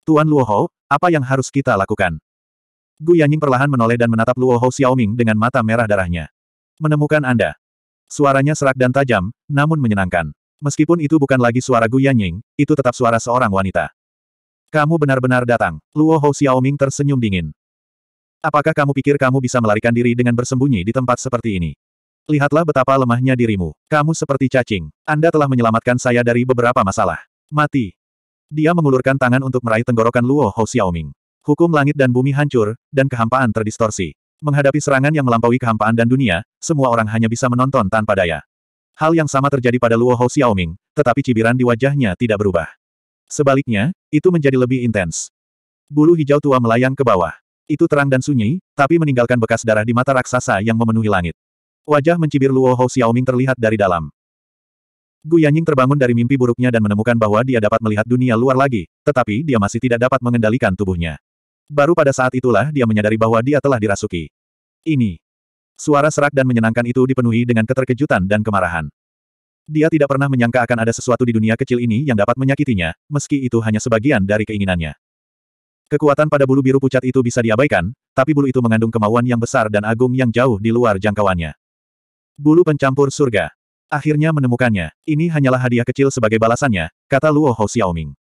Tuan Luoho, apa yang harus kita lakukan? Gu Yanying perlahan menoleh dan menatap Luohou Xiaoming dengan mata merah darahnya. Menemukan Anda. Suaranya serak dan tajam, namun menyenangkan. Meskipun itu bukan lagi suara Gu Yanying, itu tetap suara seorang wanita. Kamu benar-benar datang. Luo Hou Xiaoming tersenyum dingin. Apakah kamu pikir kamu bisa melarikan diri dengan bersembunyi di tempat seperti ini? Lihatlah betapa lemahnya dirimu. Kamu seperti cacing. Anda telah menyelamatkan saya dari beberapa masalah. Mati. Dia mengulurkan tangan untuk meraih tenggorokan Luo Hou Xiaoming. Hukum langit dan bumi hancur, dan kehampaan terdistorsi. Menghadapi serangan yang melampaui kehampaan dan dunia, semua orang hanya bisa menonton tanpa daya. Hal yang sama terjadi pada Luo Hou Xiaoming, tetapi cibiran di wajahnya tidak berubah. Sebaliknya, itu menjadi lebih intens. Bulu hijau tua melayang ke bawah. Itu terang dan sunyi, tapi meninggalkan bekas darah di mata raksasa yang memenuhi langit. Wajah mencibir Luo Hou Xiaoming terlihat dari dalam. Gu Yanying terbangun dari mimpi buruknya dan menemukan bahwa dia dapat melihat dunia luar lagi, tetapi dia masih tidak dapat mengendalikan tubuhnya. Baru pada saat itulah dia menyadari bahwa dia telah dirasuki. Ini. Suara serak dan menyenangkan itu dipenuhi dengan keterkejutan dan kemarahan. Dia tidak pernah menyangka akan ada sesuatu di dunia kecil ini yang dapat menyakitinya, meski itu hanya sebagian dari keinginannya. Kekuatan pada bulu biru pucat itu bisa diabaikan, tapi bulu itu mengandung kemauan yang besar dan agung yang jauh di luar jangkauannya. Bulu pencampur surga. Akhirnya menemukannya. Ini hanyalah hadiah kecil sebagai balasannya, kata Luo Hou Xiaoming.